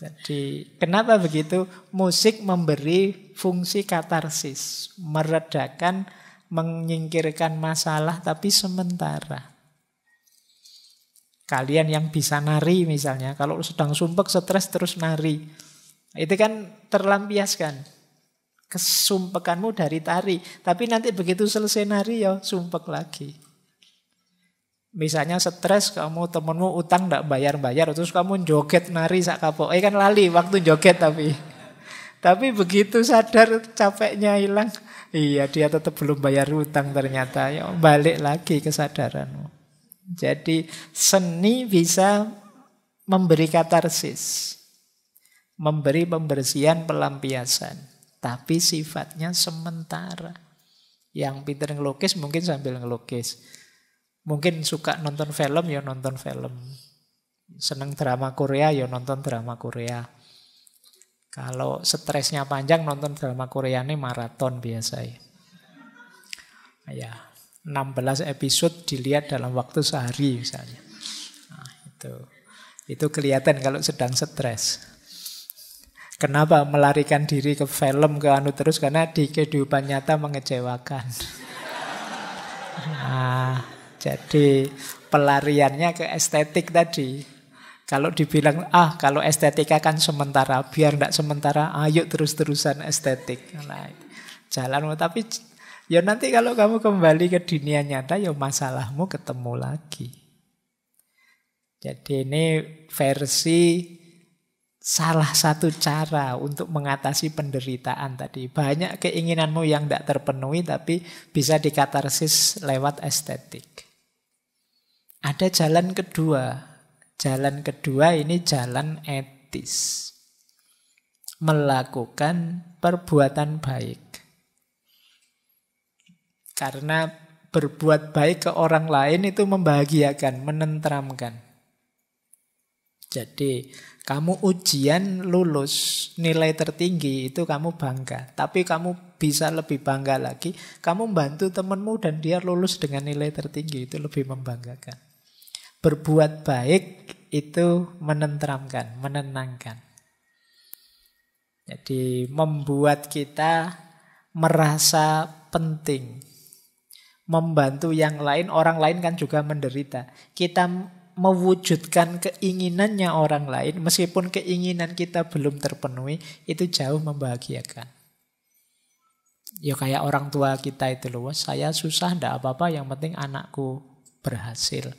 Jadi kenapa begitu? Musik memberi fungsi katarsis, meredakan, menyingkirkan masalah tapi sementara. Kalian yang bisa nari misalnya, kalau sedang sumpek stres terus nari. Itu kan terlampiaskan kesumpekanmu dari tari. Tapi nanti begitu selesai nari ya sumpek lagi. Misalnya stres kamu temenmu utang ndak bayar-bayar terus kamu joget nari sak kapok. Eh kan lali waktu joget tapi. tapi begitu sadar capeknya hilang. Iya dia tetap belum bayar utang ternyata. Ya balik lagi kesadaranmu. Jadi seni bisa memberi katarsis, memberi pembersihan pelampiasan, tapi sifatnya sementara. Yang pinter ngelukis mungkin sambil ngelukis. Mungkin suka nonton film ya nonton film. Seneng drama Korea ya nonton drama Korea. Kalau stresnya panjang nonton drama Korea ini maraton biasa Ya, 16 episode dilihat dalam waktu sehari misalnya. Nah, itu itu kelihatan kalau sedang stres. Kenapa melarikan diri ke film ke anu terus karena di kehidupan nyata mengecewakan. Nah, jadi pelariannya ke estetik tadi. Kalau dibilang, ah kalau estetika kan sementara, biar tidak sementara, ayo terus-terusan estetik. Nah, jalan, tapi Ya nanti kalau kamu kembali ke dunia nyata, ya masalahmu ketemu lagi. Jadi ini versi salah satu cara untuk mengatasi penderitaan tadi. Banyak keinginanmu yang tidak terpenuhi tapi bisa dikatarsis lewat estetik. Ada jalan kedua. Jalan kedua ini jalan etis. Melakukan perbuatan baik. Karena berbuat baik ke orang lain itu membahagiakan, menenteramkan. Jadi kamu ujian lulus nilai tertinggi itu kamu bangga. Tapi kamu bisa lebih bangga lagi. Kamu bantu temanmu dan dia lulus dengan nilai tertinggi itu lebih membanggakan. Berbuat baik itu menenteramkan, menenangkan. Jadi membuat kita merasa penting, membantu yang lain, orang lain kan juga menderita. Kita mewujudkan keinginannya orang lain, meskipun keinginan kita belum terpenuhi, itu jauh membahagiakan. Ya kayak orang tua kita itu loh, saya susah ndak apa-apa, yang penting anakku berhasil.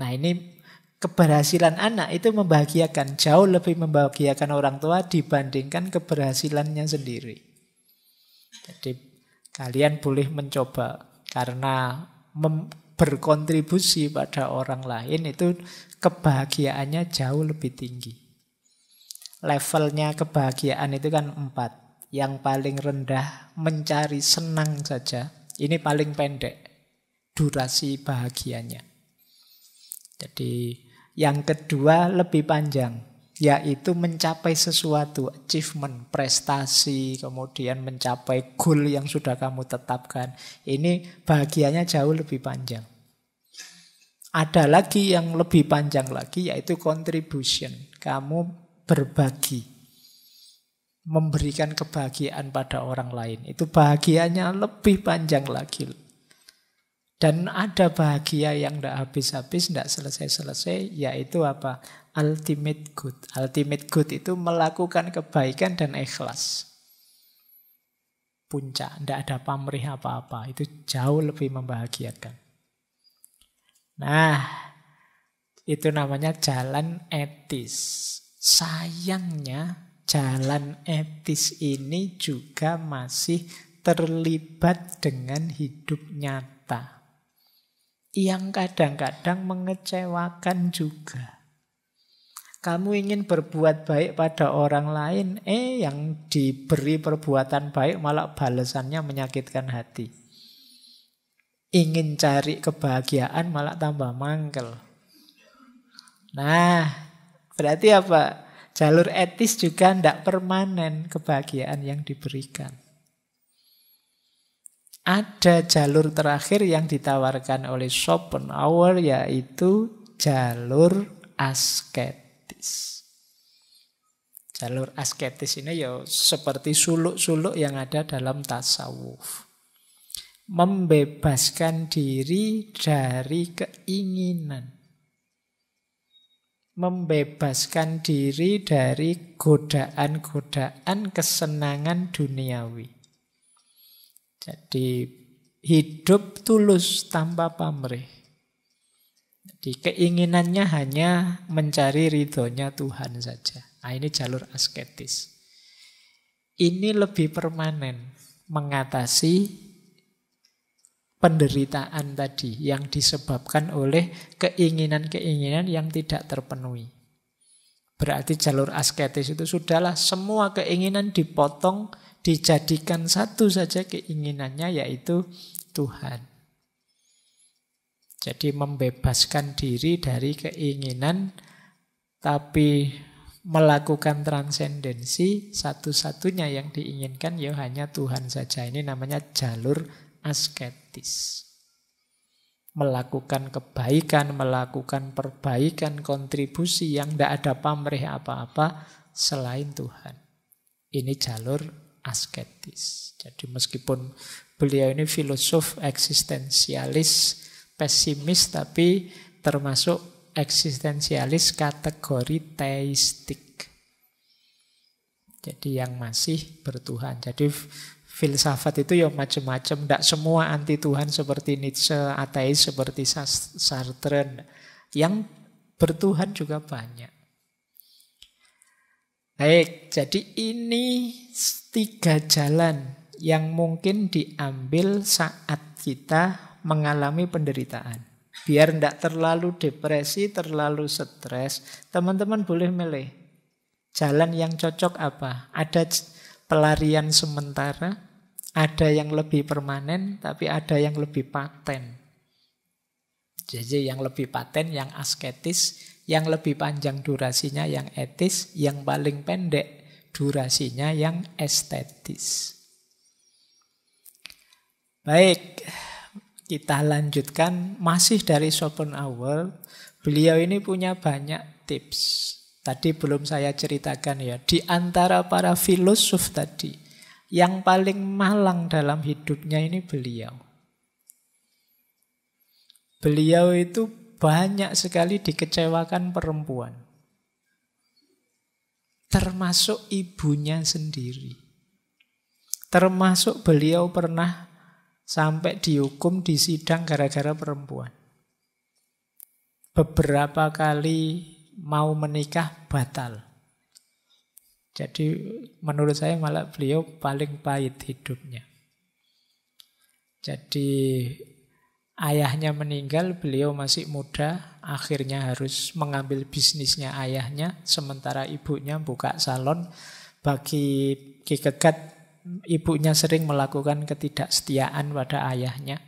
Nah ini keberhasilan anak itu membahagiakan, jauh lebih membahagiakan orang tua dibandingkan keberhasilannya sendiri. Jadi kalian boleh mencoba karena berkontribusi pada orang lain itu kebahagiaannya jauh lebih tinggi. Levelnya kebahagiaan itu kan empat. Yang paling rendah mencari senang saja. Ini paling pendek durasi bahagianya. Jadi yang kedua lebih panjang yaitu mencapai sesuatu, achievement, prestasi, kemudian mencapai goal yang sudah kamu tetapkan. Ini bahagianya jauh lebih panjang. Ada lagi yang lebih panjang lagi yaitu contribution. Kamu berbagi. Memberikan kebahagiaan pada orang lain. Itu bahagianya lebih panjang lagi. Dan ada bahagia yang tidak habis-habis, tidak selesai-selesai, yaitu apa? ultimate good. Ultimate good itu melakukan kebaikan dan ikhlas. Puncak, tidak ada pamrih apa-apa. Itu jauh lebih membahagiakan. Nah, itu namanya jalan etis. Sayangnya jalan etis ini juga masih terlibat dengan hidup nyata yang kadang-kadang mengecewakan juga. Kamu ingin berbuat baik pada orang lain, eh yang diberi perbuatan baik malah balasannya menyakitkan hati. Ingin cari kebahagiaan malah tambah mangkel. Nah, berarti apa? Jalur etis juga tidak permanen kebahagiaan yang diberikan. Ada jalur terakhir yang ditawarkan oleh Schopenhauer yaitu jalur asket asketis. Jalur asketis ini ya seperti suluk-suluk yang ada dalam tasawuf. Membebaskan diri dari keinginan. Membebaskan diri dari godaan-godaan kesenangan duniawi. Jadi hidup tulus tanpa pamrih. Jadi keinginannya hanya mencari ridhonya Tuhan saja. Nah ini jalur asketis. Ini lebih permanen mengatasi penderitaan tadi yang disebabkan oleh keinginan-keinginan yang tidak terpenuhi. Berarti jalur asketis itu sudahlah semua keinginan dipotong, dijadikan satu saja keinginannya yaitu Tuhan. Jadi membebaskan diri dari keinginan tapi melakukan transendensi satu-satunya yang diinginkan ya hanya Tuhan saja. Ini namanya jalur asketis. Melakukan kebaikan, melakukan perbaikan, kontribusi yang tidak ada pamrih apa-apa selain Tuhan. Ini jalur asketis. Jadi meskipun beliau ini filosof eksistensialis, pesimis tapi termasuk eksistensialis kategori teistik. Jadi yang masih bertuhan. Jadi filsafat itu yang macam-macam. Tidak semua anti Tuhan seperti Nietzsche, ateis seperti Sartre. Yang bertuhan juga banyak. Baik, jadi ini tiga jalan yang mungkin diambil saat kita mengalami penderitaan. Biar tidak terlalu depresi, terlalu stres, teman-teman boleh milih. Jalan yang cocok apa? Ada pelarian sementara, ada yang lebih permanen, tapi ada yang lebih paten. Jadi yang lebih paten, yang asketis, yang lebih panjang durasinya, yang etis, yang paling pendek durasinya, yang estetis. Baik. Kita lanjutkan masih dari Schopenhauer. Beliau ini punya banyak tips. Tadi belum saya ceritakan ya. Di antara para filosof tadi, yang paling malang dalam hidupnya ini beliau. Beliau itu banyak sekali dikecewakan perempuan. Termasuk ibunya sendiri. Termasuk beliau pernah sampai dihukum di sidang gara-gara perempuan. Beberapa kali mau menikah batal. Jadi menurut saya malah beliau paling pahit hidupnya. Jadi ayahnya meninggal, beliau masih muda, akhirnya harus mengambil bisnisnya ayahnya, sementara ibunya buka salon bagi Kikegat ibunya sering melakukan ketidaksetiaan pada ayahnya.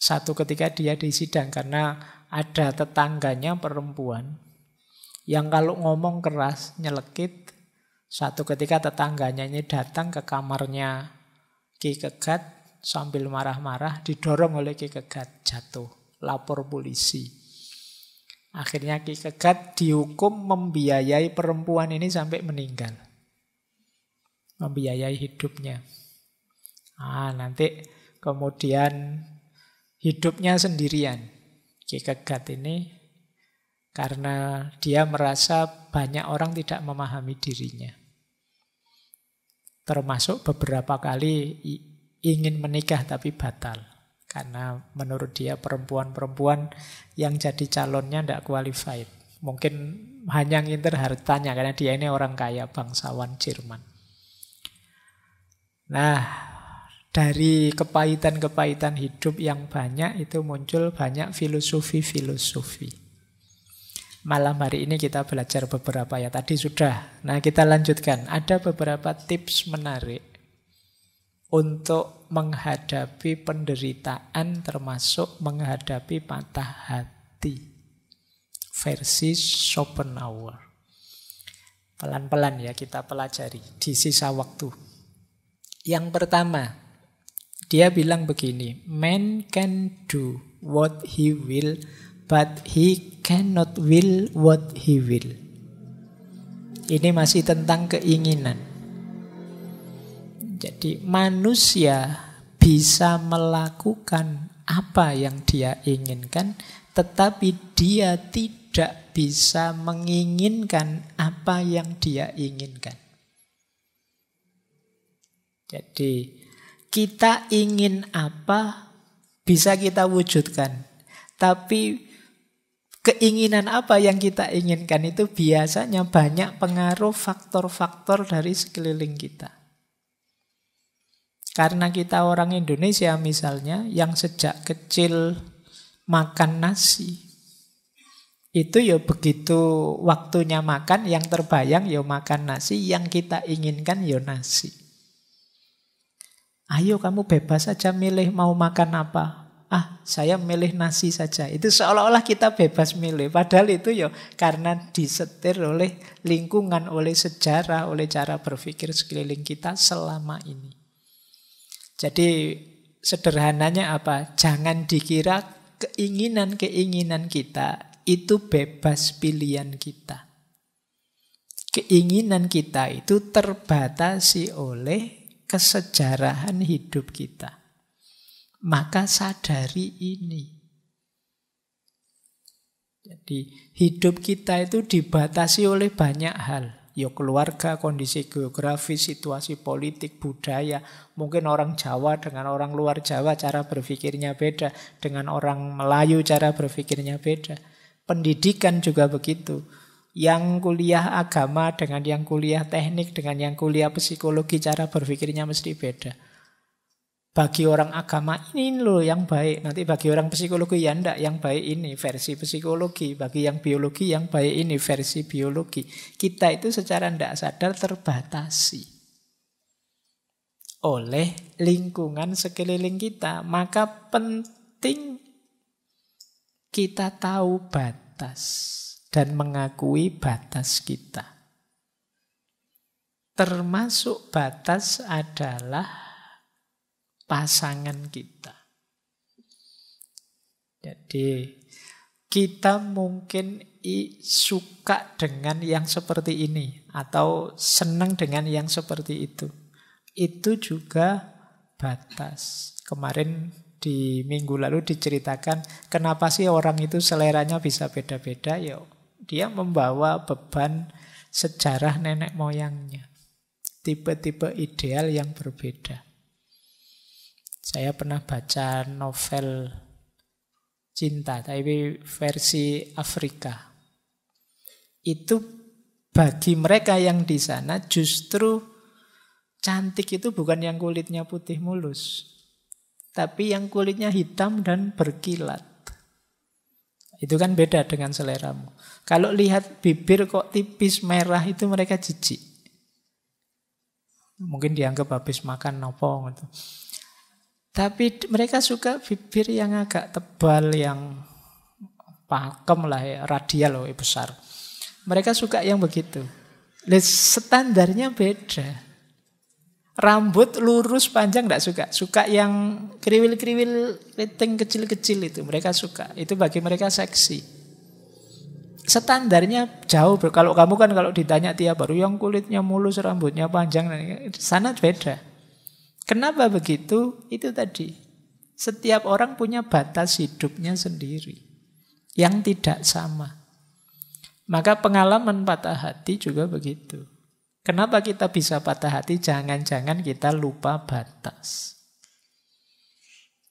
Satu ketika dia disidang karena ada tetangganya perempuan yang kalau ngomong keras nyelekit. Satu ketika tetangganya ini datang ke kamarnya Ki Kegat sambil marah-marah didorong oleh Ki Kegat jatuh lapor polisi. Akhirnya Ki Kegat dihukum membiayai perempuan ini sampai meninggal membiayai hidupnya. Ah, nanti kemudian hidupnya sendirian. Kekegat ini karena dia merasa banyak orang tidak memahami dirinya. Termasuk beberapa kali ingin menikah tapi batal. Karena menurut dia perempuan-perempuan yang jadi calonnya tidak qualified. Mungkin hanya ngintir hartanya karena dia ini orang kaya bangsawan Jerman. Nah, dari kepahitan-kepahitan hidup yang banyak itu muncul banyak filosofi-filosofi. Malam hari ini kita belajar beberapa ya, tadi sudah. Nah, kita lanjutkan. Ada beberapa tips menarik untuk menghadapi penderitaan termasuk menghadapi patah hati versi Schopenhauer. Pelan-pelan ya kita pelajari di sisa waktu. Yang pertama, dia bilang begini, man can do what he will, but he cannot will what he will. Ini masih tentang keinginan. Jadi manusia bisa melakukan apa yang dia inginkan, tetapi dia tidak bisa menginginkan apa yang dia inginkan. Jadi kita ingin apa bisa kita wujudkan. Tapi keinginan apa yang kita inginkan itu biasanya banyak pengaruh faktor-faktor dari sekeliling kita. Karena kita orang Indonesia misalnya yang sejak kecil makan nasi. Itu ya begitu waktunya makan yang terbayang ya makan nasi, yang kita inginkan ya nasi. Ayo kamu bebas saja milih mau makan apa. Ah, saya milih nasi saja. Itu seolah-olah kita bebas milih. Padahal itu ya karena disetir oleh lingkungan, oleh sejarah, oleh cara berpikir sekeliling kita selama ini. Jadi sederhananya apa? Jangan dikira keinginan-keinginan kita itu bebas pilihan kita. Keinginan kita itu terbatasi oleh kesejarahan hidup kita. Maka sadari ini. Jadi hidup kita itu dibatasi oleh banyak hal. Ya keluarga, kondisi geografis, situasi politik, budaya. Mungkin orang Jawa dengan orang luar Jawa cara berpikirnya beda. Dengan orang Melayu cara berpikirnya beda. Pendidikan juga begitu yang kuliah agama dengan yang kuliah teknik dengan yang kuliah psikologi cara berpikirnya mesti beda. Bagi orang agama ini loh yang baik, nanti bagi orang psikologi ya ndak yang baik ini versi psikologi, bagi yang biologi yang baik ini versi biologi. Kita itu secara ndak sadar terbatasi oleh lingkungan sekeliling kita, maka penting kita tahu batas dan mengakui batas kita. Termasuk batas adalah pasangan kita. Jadi kita mungkin suka dengan yang seperti ini atau senang dengan yang seperti itu. Itu juga batas. Kemarin di minggu lalu diceritakan kenapa sih orang itu seleranya bisa beda-beda ya dia membawa beban sejarah nenek moyangnya. Tipe-tipe ideal yang berbeda. Saya pernah baca novel cinta, tapi versi Afrika. Itu bagi mereka yang di sana justru cantik itu bukan yang kulitnya putih mulus, tapi yang kulitnya hitam dan berkilat. Itu kan beda dengan seleramu. Kalau lihat bibir kok tipis merah itu mereka jijik. Mungkin dianggap habis makan nopong itu. Tapi mereka suka bibir yang agak tebal, yang pakem lah ya, radial loh, eh, besar. Mereka suka yang begitu. Standarnya beda. Rambut lurus panjang tidak suka. Suka yang kriwil-kriwil keriting kecil-kecil itu. Mereka suka. Itu bagi mereka seksi. Standarnya jauh. Kalau kamu kan kalau ditanya tiap baru yang kulitnya mulus, rambutnya panjang. Sana beda. Kenapa begitu? Itu tadi. Setiap orang punya batas hidupnya sendiri. Yang tidak sama. Maka pengalaman patah hati juga begitu. Kenapa kita bisa patah hati? Jangan-jangan kita lupa batas.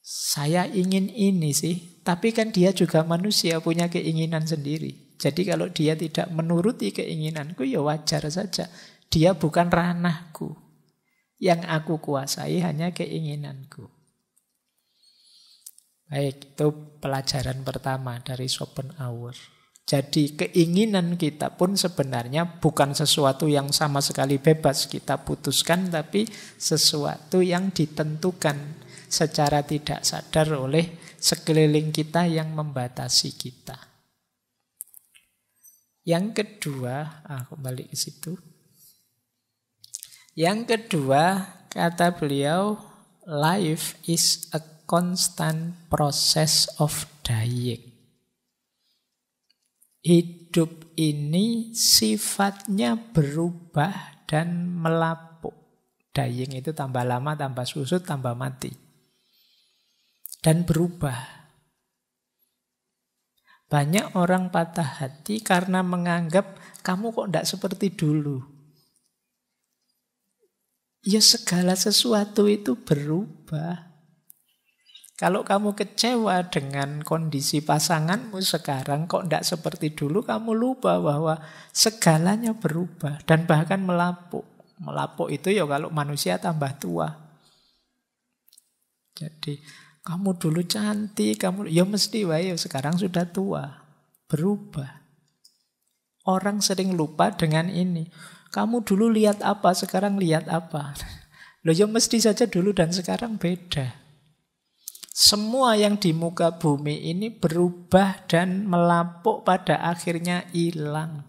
Saya ingin ini sih, tapi kan dia juga manusia punya keinginan sendiri. Jadi kalau dia tidak menuruti keinginanku ya wajar saja. Dia bukan ranahku. Yang aku kuasai hanya keinginanku. Baik, itu pelajaran pertama dari Schopenhauer. Jadi keinginan kita pun sebenarnya bukan sesuatu yang sama sekali bebas kita putuskan tapi sesuatu yang ditentukan secara tidak sadar oleh sekeliling kita yang membatasi kita. Yang kedua, aku ah, balik ke situ. Yang kedua, kata beliau, life is a constant process of dying hidup ini sifatnya berubah dan melapuk. Dying itu tambah lama, tambah susut, tambah mati. Dan berubah. Banyak orang patah hati karena menganggap kamu kok tidak seperti dulu. Ya segala sesuatu itu berubah. Kalau kamu kecewa dengan kondisi pasanganmu sekarang, kok tidak seperti dulu, kamu lupa bahwa segalanya berubah dan bahkan melapuk. Melapuk itu ya kalau manusia tambah tua. Jadi kamu dulu cantik, kamu ya mesti wae ya sekarang sudah tua, berubah. Orang sering lupa dengan ini. Kamu dulu lihat apa, sekarang lihat apa. Loh ya mesti saja dulu dan sekarang beda. Semua yang di muka bumi ini berubah dan melapuk pada akhirnya hilang.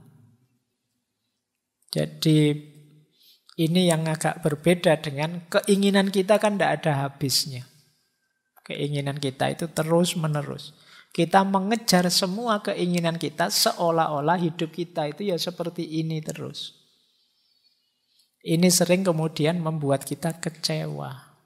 Jadi ini yang agak berbeda dengan keinginan kita kan tidak ada habisnya. Keinginan kita itu terus menerus. Kita mengejar semua keinginan kita seolah-olah hidup kita itu ya seperti ini terus. Ini sering kemudian membuat kita kecewa.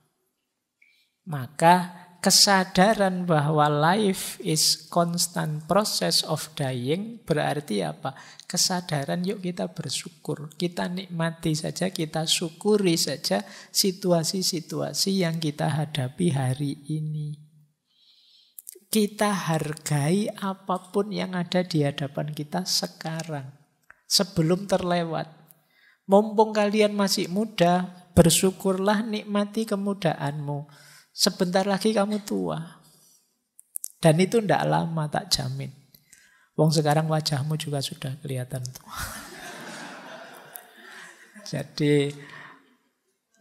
Maka kesadaran bahwa life is constant process of dying berarti apa? Kesadaran yuk kita bersyukur, kita nikmati saja, kita syukuri saja situasi-situasi yang kita hadapi hari ini. Kita hargai apapun yang ada di hadapan kita sekarang sebelum terlewat. Mumpung kalian masih muda, bersyukurlah nikmati kemudaanmu. Sebentar lagi kamu tua. Dan itu ndak lama, tak jamin. Wong sekarang wajahmu juga sudah kelihatan tua. Jadi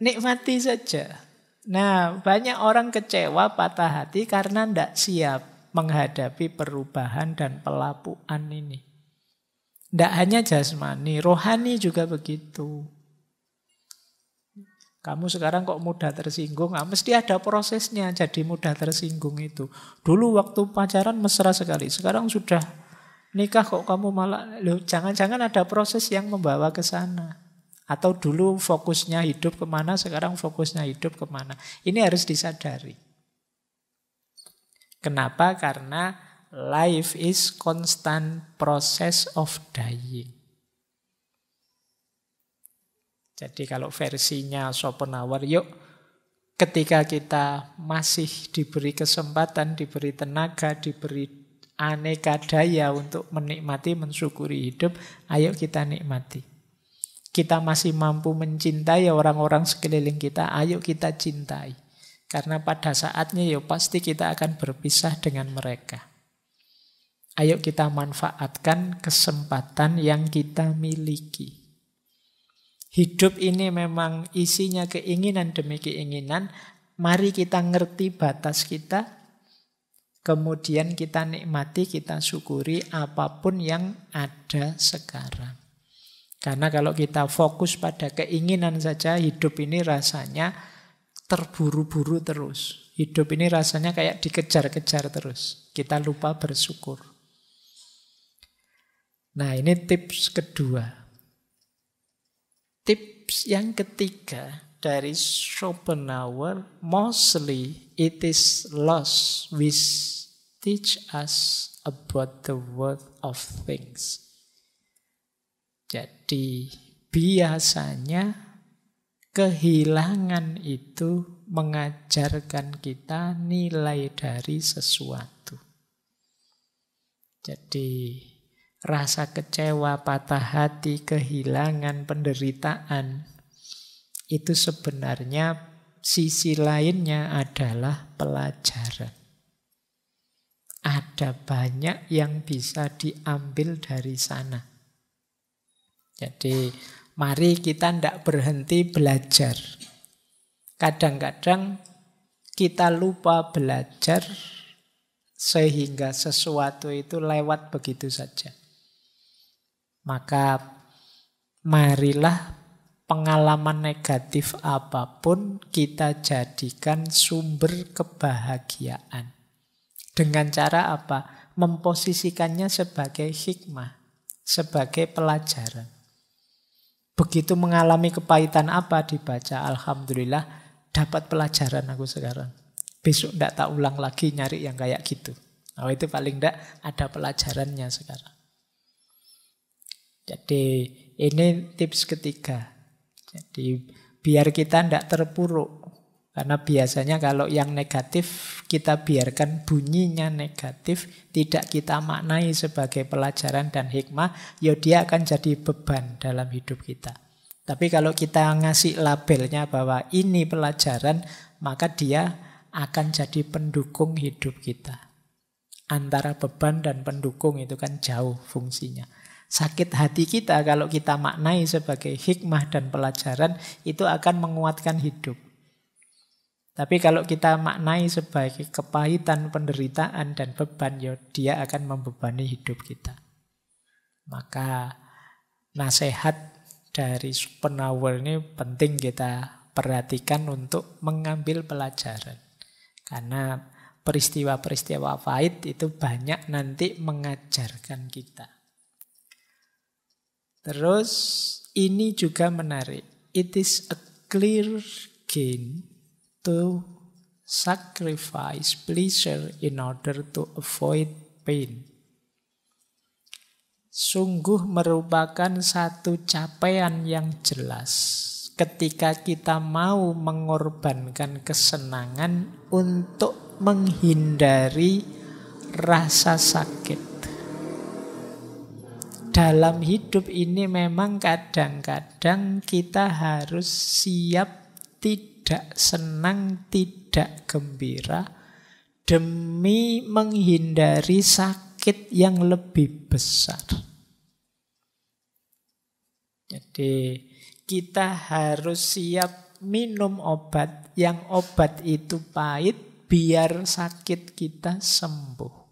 nikmati saja. Nah, banyak orang kecewa patah hati karena ndak siap menghadapi perubahan dan pelapuan ini. Tidak hanya jasmani, rohani juga begitu. Kamu sekarang kok mudah tersinggung? Nah, mesti ada prosesnya jadi mudah tersinggung itu. Dulu waktu pacaran mesra sekali, sekarang sudah nikah kok kamu malah jangan-jangan ada proses yang membawa ke sana. Atau dulu fokusnya hidup kemana, sekarang fokusnya hidup kemana. Ini harus disadari. Kenapa? Karena life is constant process of dying. Jadi kalau versinya Schopenhauer, yuk ketika kita masih diberi kesempatan, diberi tenaga, diberi aneka daya untuk menikmati, mensyukuri hidup, ayo kita nikmati. Kita masih mampu mencintai orang-orang sekeliling kita, ayo kita cintai. Karena pada saatnya ya pasti kita akan berpisah dengan mereka. Ayo kita manfaatkan kesempatan yang kita miliki. Hidup ini memang isinya keinginan demi keinginan. Mari kita ngerti batas kita, kemudian kita nikmati, kita syukuri apapun yang ada sekarang. Karena kalau kita fokus pada keinginan saja, hidup ini rasanya terburu-buru terus. Hidup ini rasanya kayak dikejar-kejar terus. Kita lupa bersyukur. Nah, ini tips kedua. Tips yang ketiga dari Schopenhauer, mostly it is loss which teach us about the worth of things. Jadi biasanya kehilangan itu mengajarkan kita nilai dari sesuatu. Jadi rasa kecewa, patah hati, kehilangan, penderitaan, itu sebenarnya sisi lainnya adalah pelajaran. Ada banyak yang bisa diambil dari sana. Jadi mari kita tidak berhenti belajar. Kadang-kadang kita lupa belajar sehingga sesuatu itu lewat begitu saja. Maka marilah pengalaman negatif apapun kita jadikan sumber kebahagiaan. Dengan cara apa? Memposisikannya sebagai hikmah, sebagai pelajaran. Begitu mengalami kepahitan apa dibaca, Alhamdulillah dapat pelajaran aku sekarang. Besok tidak tak ulang lagi nyari yang kayak gitu. Nah, itu paling tidak ada pelajarannya sekarang. Jadi ini tips ketiga. Jadi biar kita tidak terpuruk. Karena biasanya kalau yang negatif kita biarkan bunyinya negatif, tidak kita maknai sebagai pelajaran dan hikmah, ya dia akan jadi beban dalam hidup kita. Tapi kalau kita ngasih labelnya bahwa ini pelajaran, maka dia akan jadi pendukung hidup kita. Antara beban dan pendukung itu kan jauh fungsinya sakit hati kita kalau kita maknai sebagai hikmah dan pelajaran itu akan menguatkan hidup. Tapi kalau kita maknai sebagai kepahitan, penderitaan, dan beban, ya dia akan membebani hidup kita. Maka nasihat dari penawar ini penting kita perhatikan untuk mengambil pelajaran. Karena peristiwa-peristiwa pahit itu banyak nanti mengajarkan kita. Terus ini juga menarik. It is a clear gain to sacrifice pleasure in order to avoid pain. Sungguh merupakan satu capaian yang jelas ketika kita mau mengorbankan kesenangan untuk menghindari rasa sakit dalam hidup ini memang kadang-kadang kita harus siap tidak senang, tidak gembira demi menghindari sakit yang lebih besar. Jadi kita harus siap minum obat yang obat itu pahit biar sakit kita sembuh.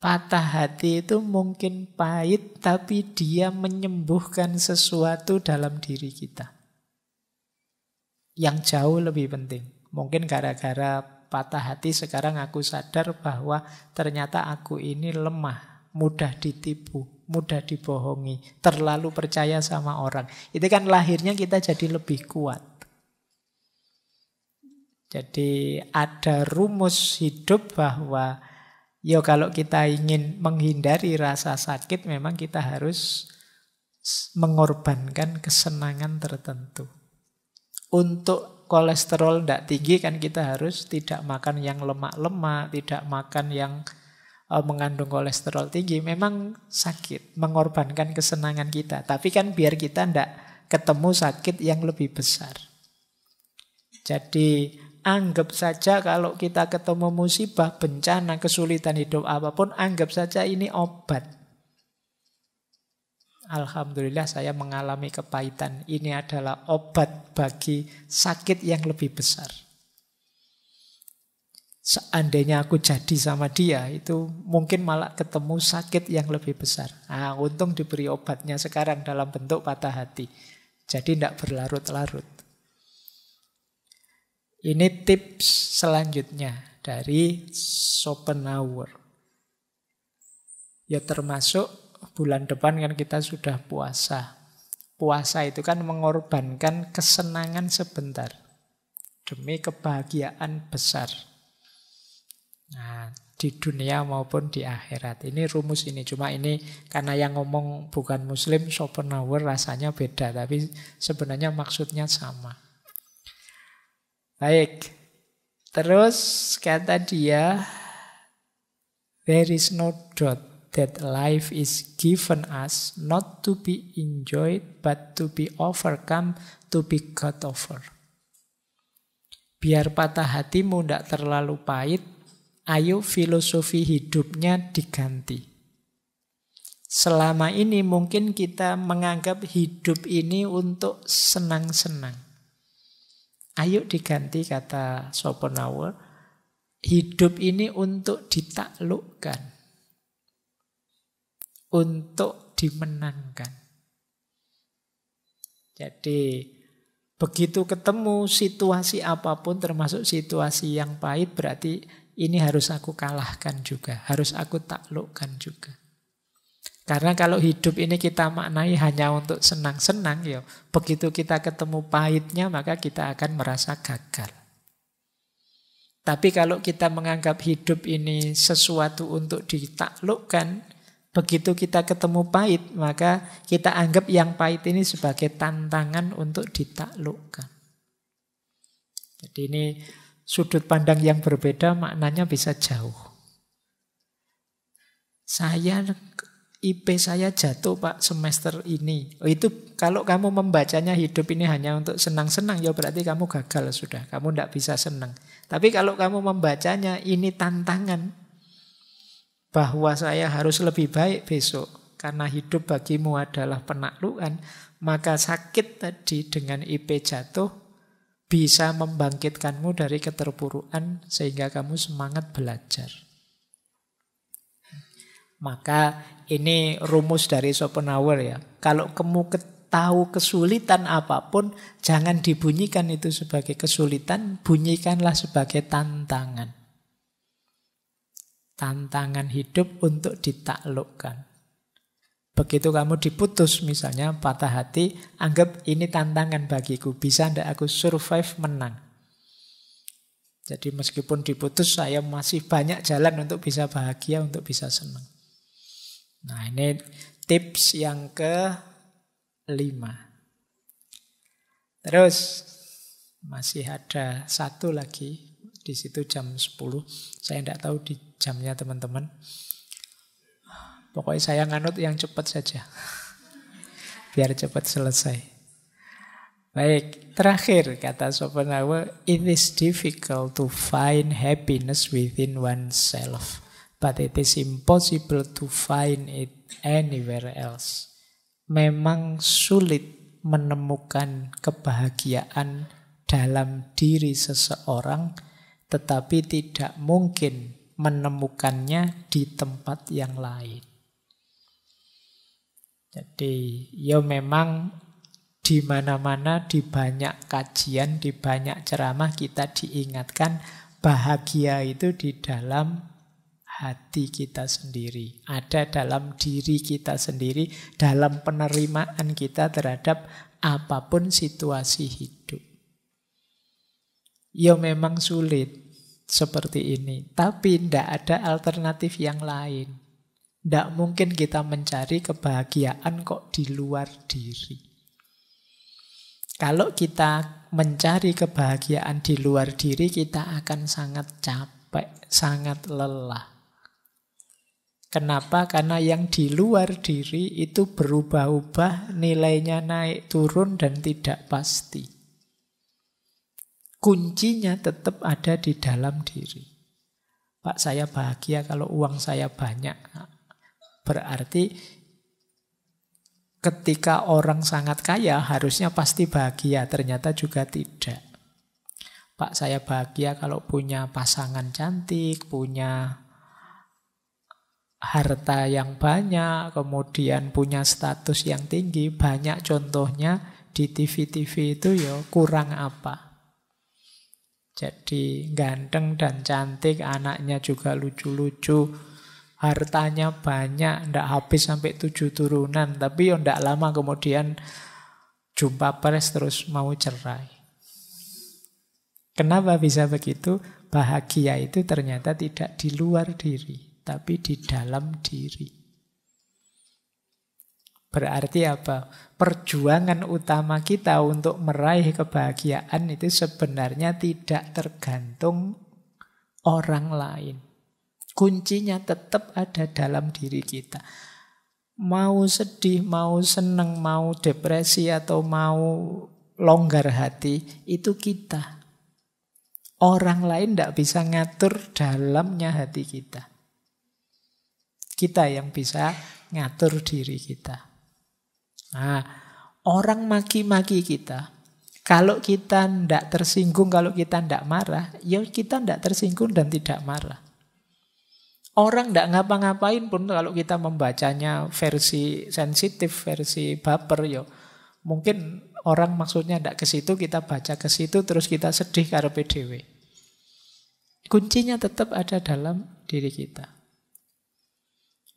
Patah hati itu mungkin pahit, tapi dia menyembuhkan sesuatu dalam diri kita. Yang jauh lebih penting. Mungkin gara-gara patah hati sekarang aku sadar bahwa ternyata aku ini lemah, mudah ditipu, mudah dibohongi, terlalu percaya sama orang. Itu kan lahirnya kita jadi lebih kuat. Jadi ada rumus hidup bahwa Ya kalau kita ingin menghindari rasa sakit memang kita harus mengorbankan kesenangan tertentu. Untuk kolesterol tidak tinggi kan kita harus tidak makan yang lemak-lemak, tidak makan yang e, mengandung kolesterol tinggi. Memang sakit, mengorbankan kesenangan kita. Tapi kan biar kita tidak ketemu sakit yang lebih besar. Jadi Anggap saja kalau kita ketemu musibah, bencana, kesulitan hidup apapun, anggap saja ini obat. Alhamdulillah saya mengalami kepahitan. Ini adalah obat bagi sakit yang lebih besar. Seandainya aku jadi sama dia, itu mungkin malah ketemu sakit yang lebih besar. Ah, untung diberi obatnya sekarang dalam bentuk patah hati. Jadi tidak berlarut-larut. Ini tips selanjutnya dari Schopenhauer. Ya termasuk bulan depan kan kita sudah puasa. Puasa itu kan mengorbankan kesenangan sebentar demi kebahagiaan besar. Nah, di dunia maupun di akhirat. Ini rumus ini. Cuma ini karena yang ngomong bukan muslim, Schopenhauer rasanya beda. Tapi sebenarnya maksudnya sama. Baik. Terus kata dia, there is no doubt that life is given us not to be enjoyed but to be overcome, to be cut over. Biar patah hatimu tidak terlalu pahit, ayo filosofi hidupnya diganti. Selama ini mungkin kita menganggap hidup ini untuk senang-senang. Ayo diganti kata Schopenhauer, hidup ini untuk ditaklukkan, untuk dimenangkan. Jadi begitu ketemu situasi apapun termasuk situasi yang pahit berarti ini harus aku kalahkan juga, harus aku taklukkan juga. Karena kalau hidup ini kita maknai hanya untuk senang-senang, ya begitu kita ketemu pahitnya maka kita akan merasa gagal. Tapi kalau kita menganggap hidup ini sesuatu untuk ditaklukkan, begitu kita ketemu pahit, maka kita anggap yang pahit ini sebagai tantangan untuk ditaklukkan. Jadi ini sudut pandang yang berbeda maknanya bisa jauh. Saya IP saya jatuh pak semester ini. Oh, itu kalau kamu membacanya hidup ini hanya untuk senang-senang ya berarti kamu gagal sudah. Kamu tidak bisa senang. Tapi kalau kamu membacanya ini tantangan bahwa saya harus lebih baik besok karena hidup bagimu adalah penaklukan. Maka sakit tadi dengan IP jatuh bisa membangkitkanmu dari keterpurukan sehingga kamu semangat belajar. Maka ini rumus dari Schopenhauer ya. Kalau kamu tahu kesulitan apapun, jangan dibunyikan itu sebagai kesulitan, bunyikanlah sebagai tantangan. Tantangan hidup untuk ditaklukkan. Begitu kamu diputus misalnya patah hati, anggap ini tantangan bagiku. Bisa ndak aku survive menang? Jadi meskipun diputus saya masih banyak jalan untuk bisa bahagia, untuk bisa senang. Nah ini tips yang ke lima. Terus masih ada satu lagi di situ jam 10. Saya tidak tahu di jamnya teman-teman. Pokoknya saya nganut yang cepat saja. Biar cepat selesai. Baik, terakhir kata Schopenhauer, it is difficult to find happiness within oneself. But it is impossible to find it anywhere else. Memang sulit menemukan kebahagiaan dalam diri seseorang, tetapi tidak mungkin menemukannya di tempat yang lain. Jadi, ya memang di mana-mana di banyak kajian, di banyak ceramah kita diingatkan bahagia itu di dalam hati kita sendiri, ada dalam diri kita sendiri, dalam penerimaan kita terhadap apapun situasi hidup. Ya memang sulit seperti ini, tapi tidak ada alternatif yang lain. Tidak mungkin kita mencari kebahagiaan kok di luar diri. Kalau kita mencari kebahagiaan di luar diri, kita akan sangat capek, sangat lelah. Kenapa? Karena yang di luar diri itu berubah-ubah, nilainya naik turun dan tidak pasti. Kuncinya tetap ada di dalam diri. Pak, saya bahagia kalau uang saya banyak. Berarti ketika orang sangat kaya harusnya pasti bahagia, ternyata juga tidak. Pak, saya bahagia kalau punya pasangan cantik, punya harta yang banyak, kemudian punya status yang tinggi, banyak contohnya di TV-TV itu ya kurang apa. Jadi ganteng dan cantik, anaknya juga lucu-lucu, hartanya banyak, ndak habis sampai tujuh turunan, tapi ya ndak lama kemudian jumpa pers terus mau cerai. Kenapa bisa begitu? Bahagia itu ternyata tidak di luar diri tapi di dalam diri. Berarti apa? Perjuangan utama kita untuk meraih kebahagiaan itu sebenarnya tidak tergantung orang lain. Kuncinya tetap ada dalam diri kita. Mau sedih, mau seneng, mau depresi atau mau longgar hati, itu kita. Orang lain tidak bisa ngatur dalamnya hati kita kita yang bisa ngatur diri kita. Nah, orang maki-maki kita, kalau kita tidak tersinggung, kalau kita tidak marah, ya kita tidak tersinggung dan tidak marah. Orang tidak ngapa-ngapain pun kalau kita membacanya versi sensitif, versi baper, yo ya mungkin orang maksudnya tidak ke situ, kita baca ke situ, terus kita sedih karena PDW. Kuncinya tetap ada dalam diri kita.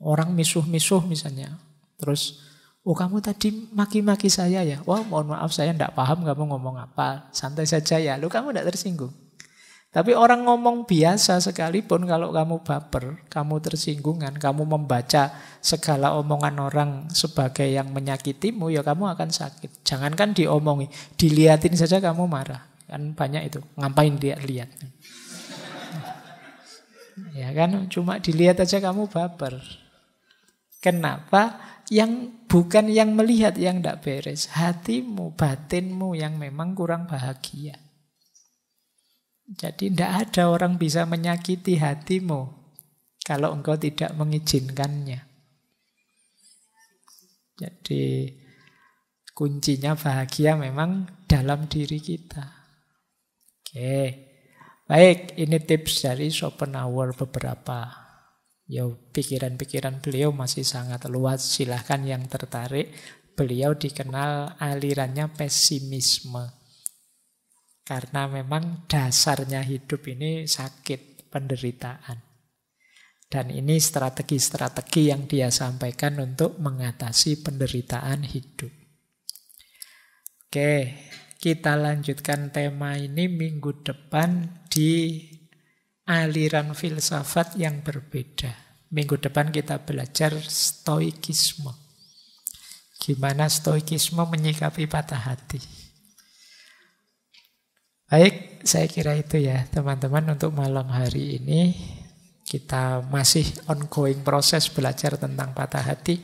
Orang misuh-misuh misalnya. Terus, oh kamu tadi maki-maki saya ya. Wah mohon maaf saya tidak paham kamu ngomong apa. Santai saja ya. Lu kamu tidak tersinggung. Tapi orang ngomong biasa sekalipun kalau kamu baper, kamu tersinggungan, kamu membaca segala omongan orang sebagai yang menyakitimu, ya kamu akan sakit. Jangankan diomongi, dilihatin saja kamu marah. Kan banyak itu, ngapain dia lihat. ya kan, cuma dilihat aja kamu baper. Kenapa? Yang bukan yang melihat yang tidak beres. Hatimu, batinmu yang memang kurang bahagia. Jadi tidak ada orang bisa menyakiti hatimu kalau engkau tidak mengizinkannya. Jadi kuncinya bahagia memang dalam diri kita. Oke, baik ini tips dari Schopenhauer beberapa Ya pikiran-pikiran beliau masih sangat luas. Silahkan yang tertarik. Beliau dikenal alirannya pesimisme. Karena memang dasarnya hidup ini sakit, penderitaan. Dan ini strategi-strategi yang dia sampaikan untuk mengatasi penderitaan hidup. Oke, kita lanjutkan tema ini minggu depan di aliran filsafat yang berbeda. Minggu depan kita belajar stoikisme. Gimana stoikisme menyikapi patah hati. Baik, saya kira itu ya teman-teman untuk malam hari ini. Kita masih ongoing proses belajar tentang patah hati.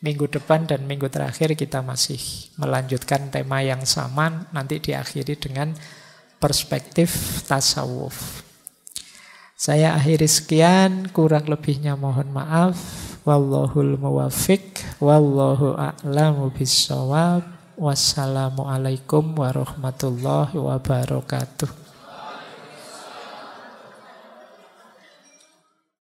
Minggu depan dan minggu terakhir kita masih melanjutkan tema yang sama. Nanti diakhiri dengan perspektif tasawuf. Saya akhiri sekian, kurang lebihnya mohon maaf. Wallahul muwafiq, wallahu a'lamu bisawab. Wassalamualaikum warahmatullahi wabarakatuh.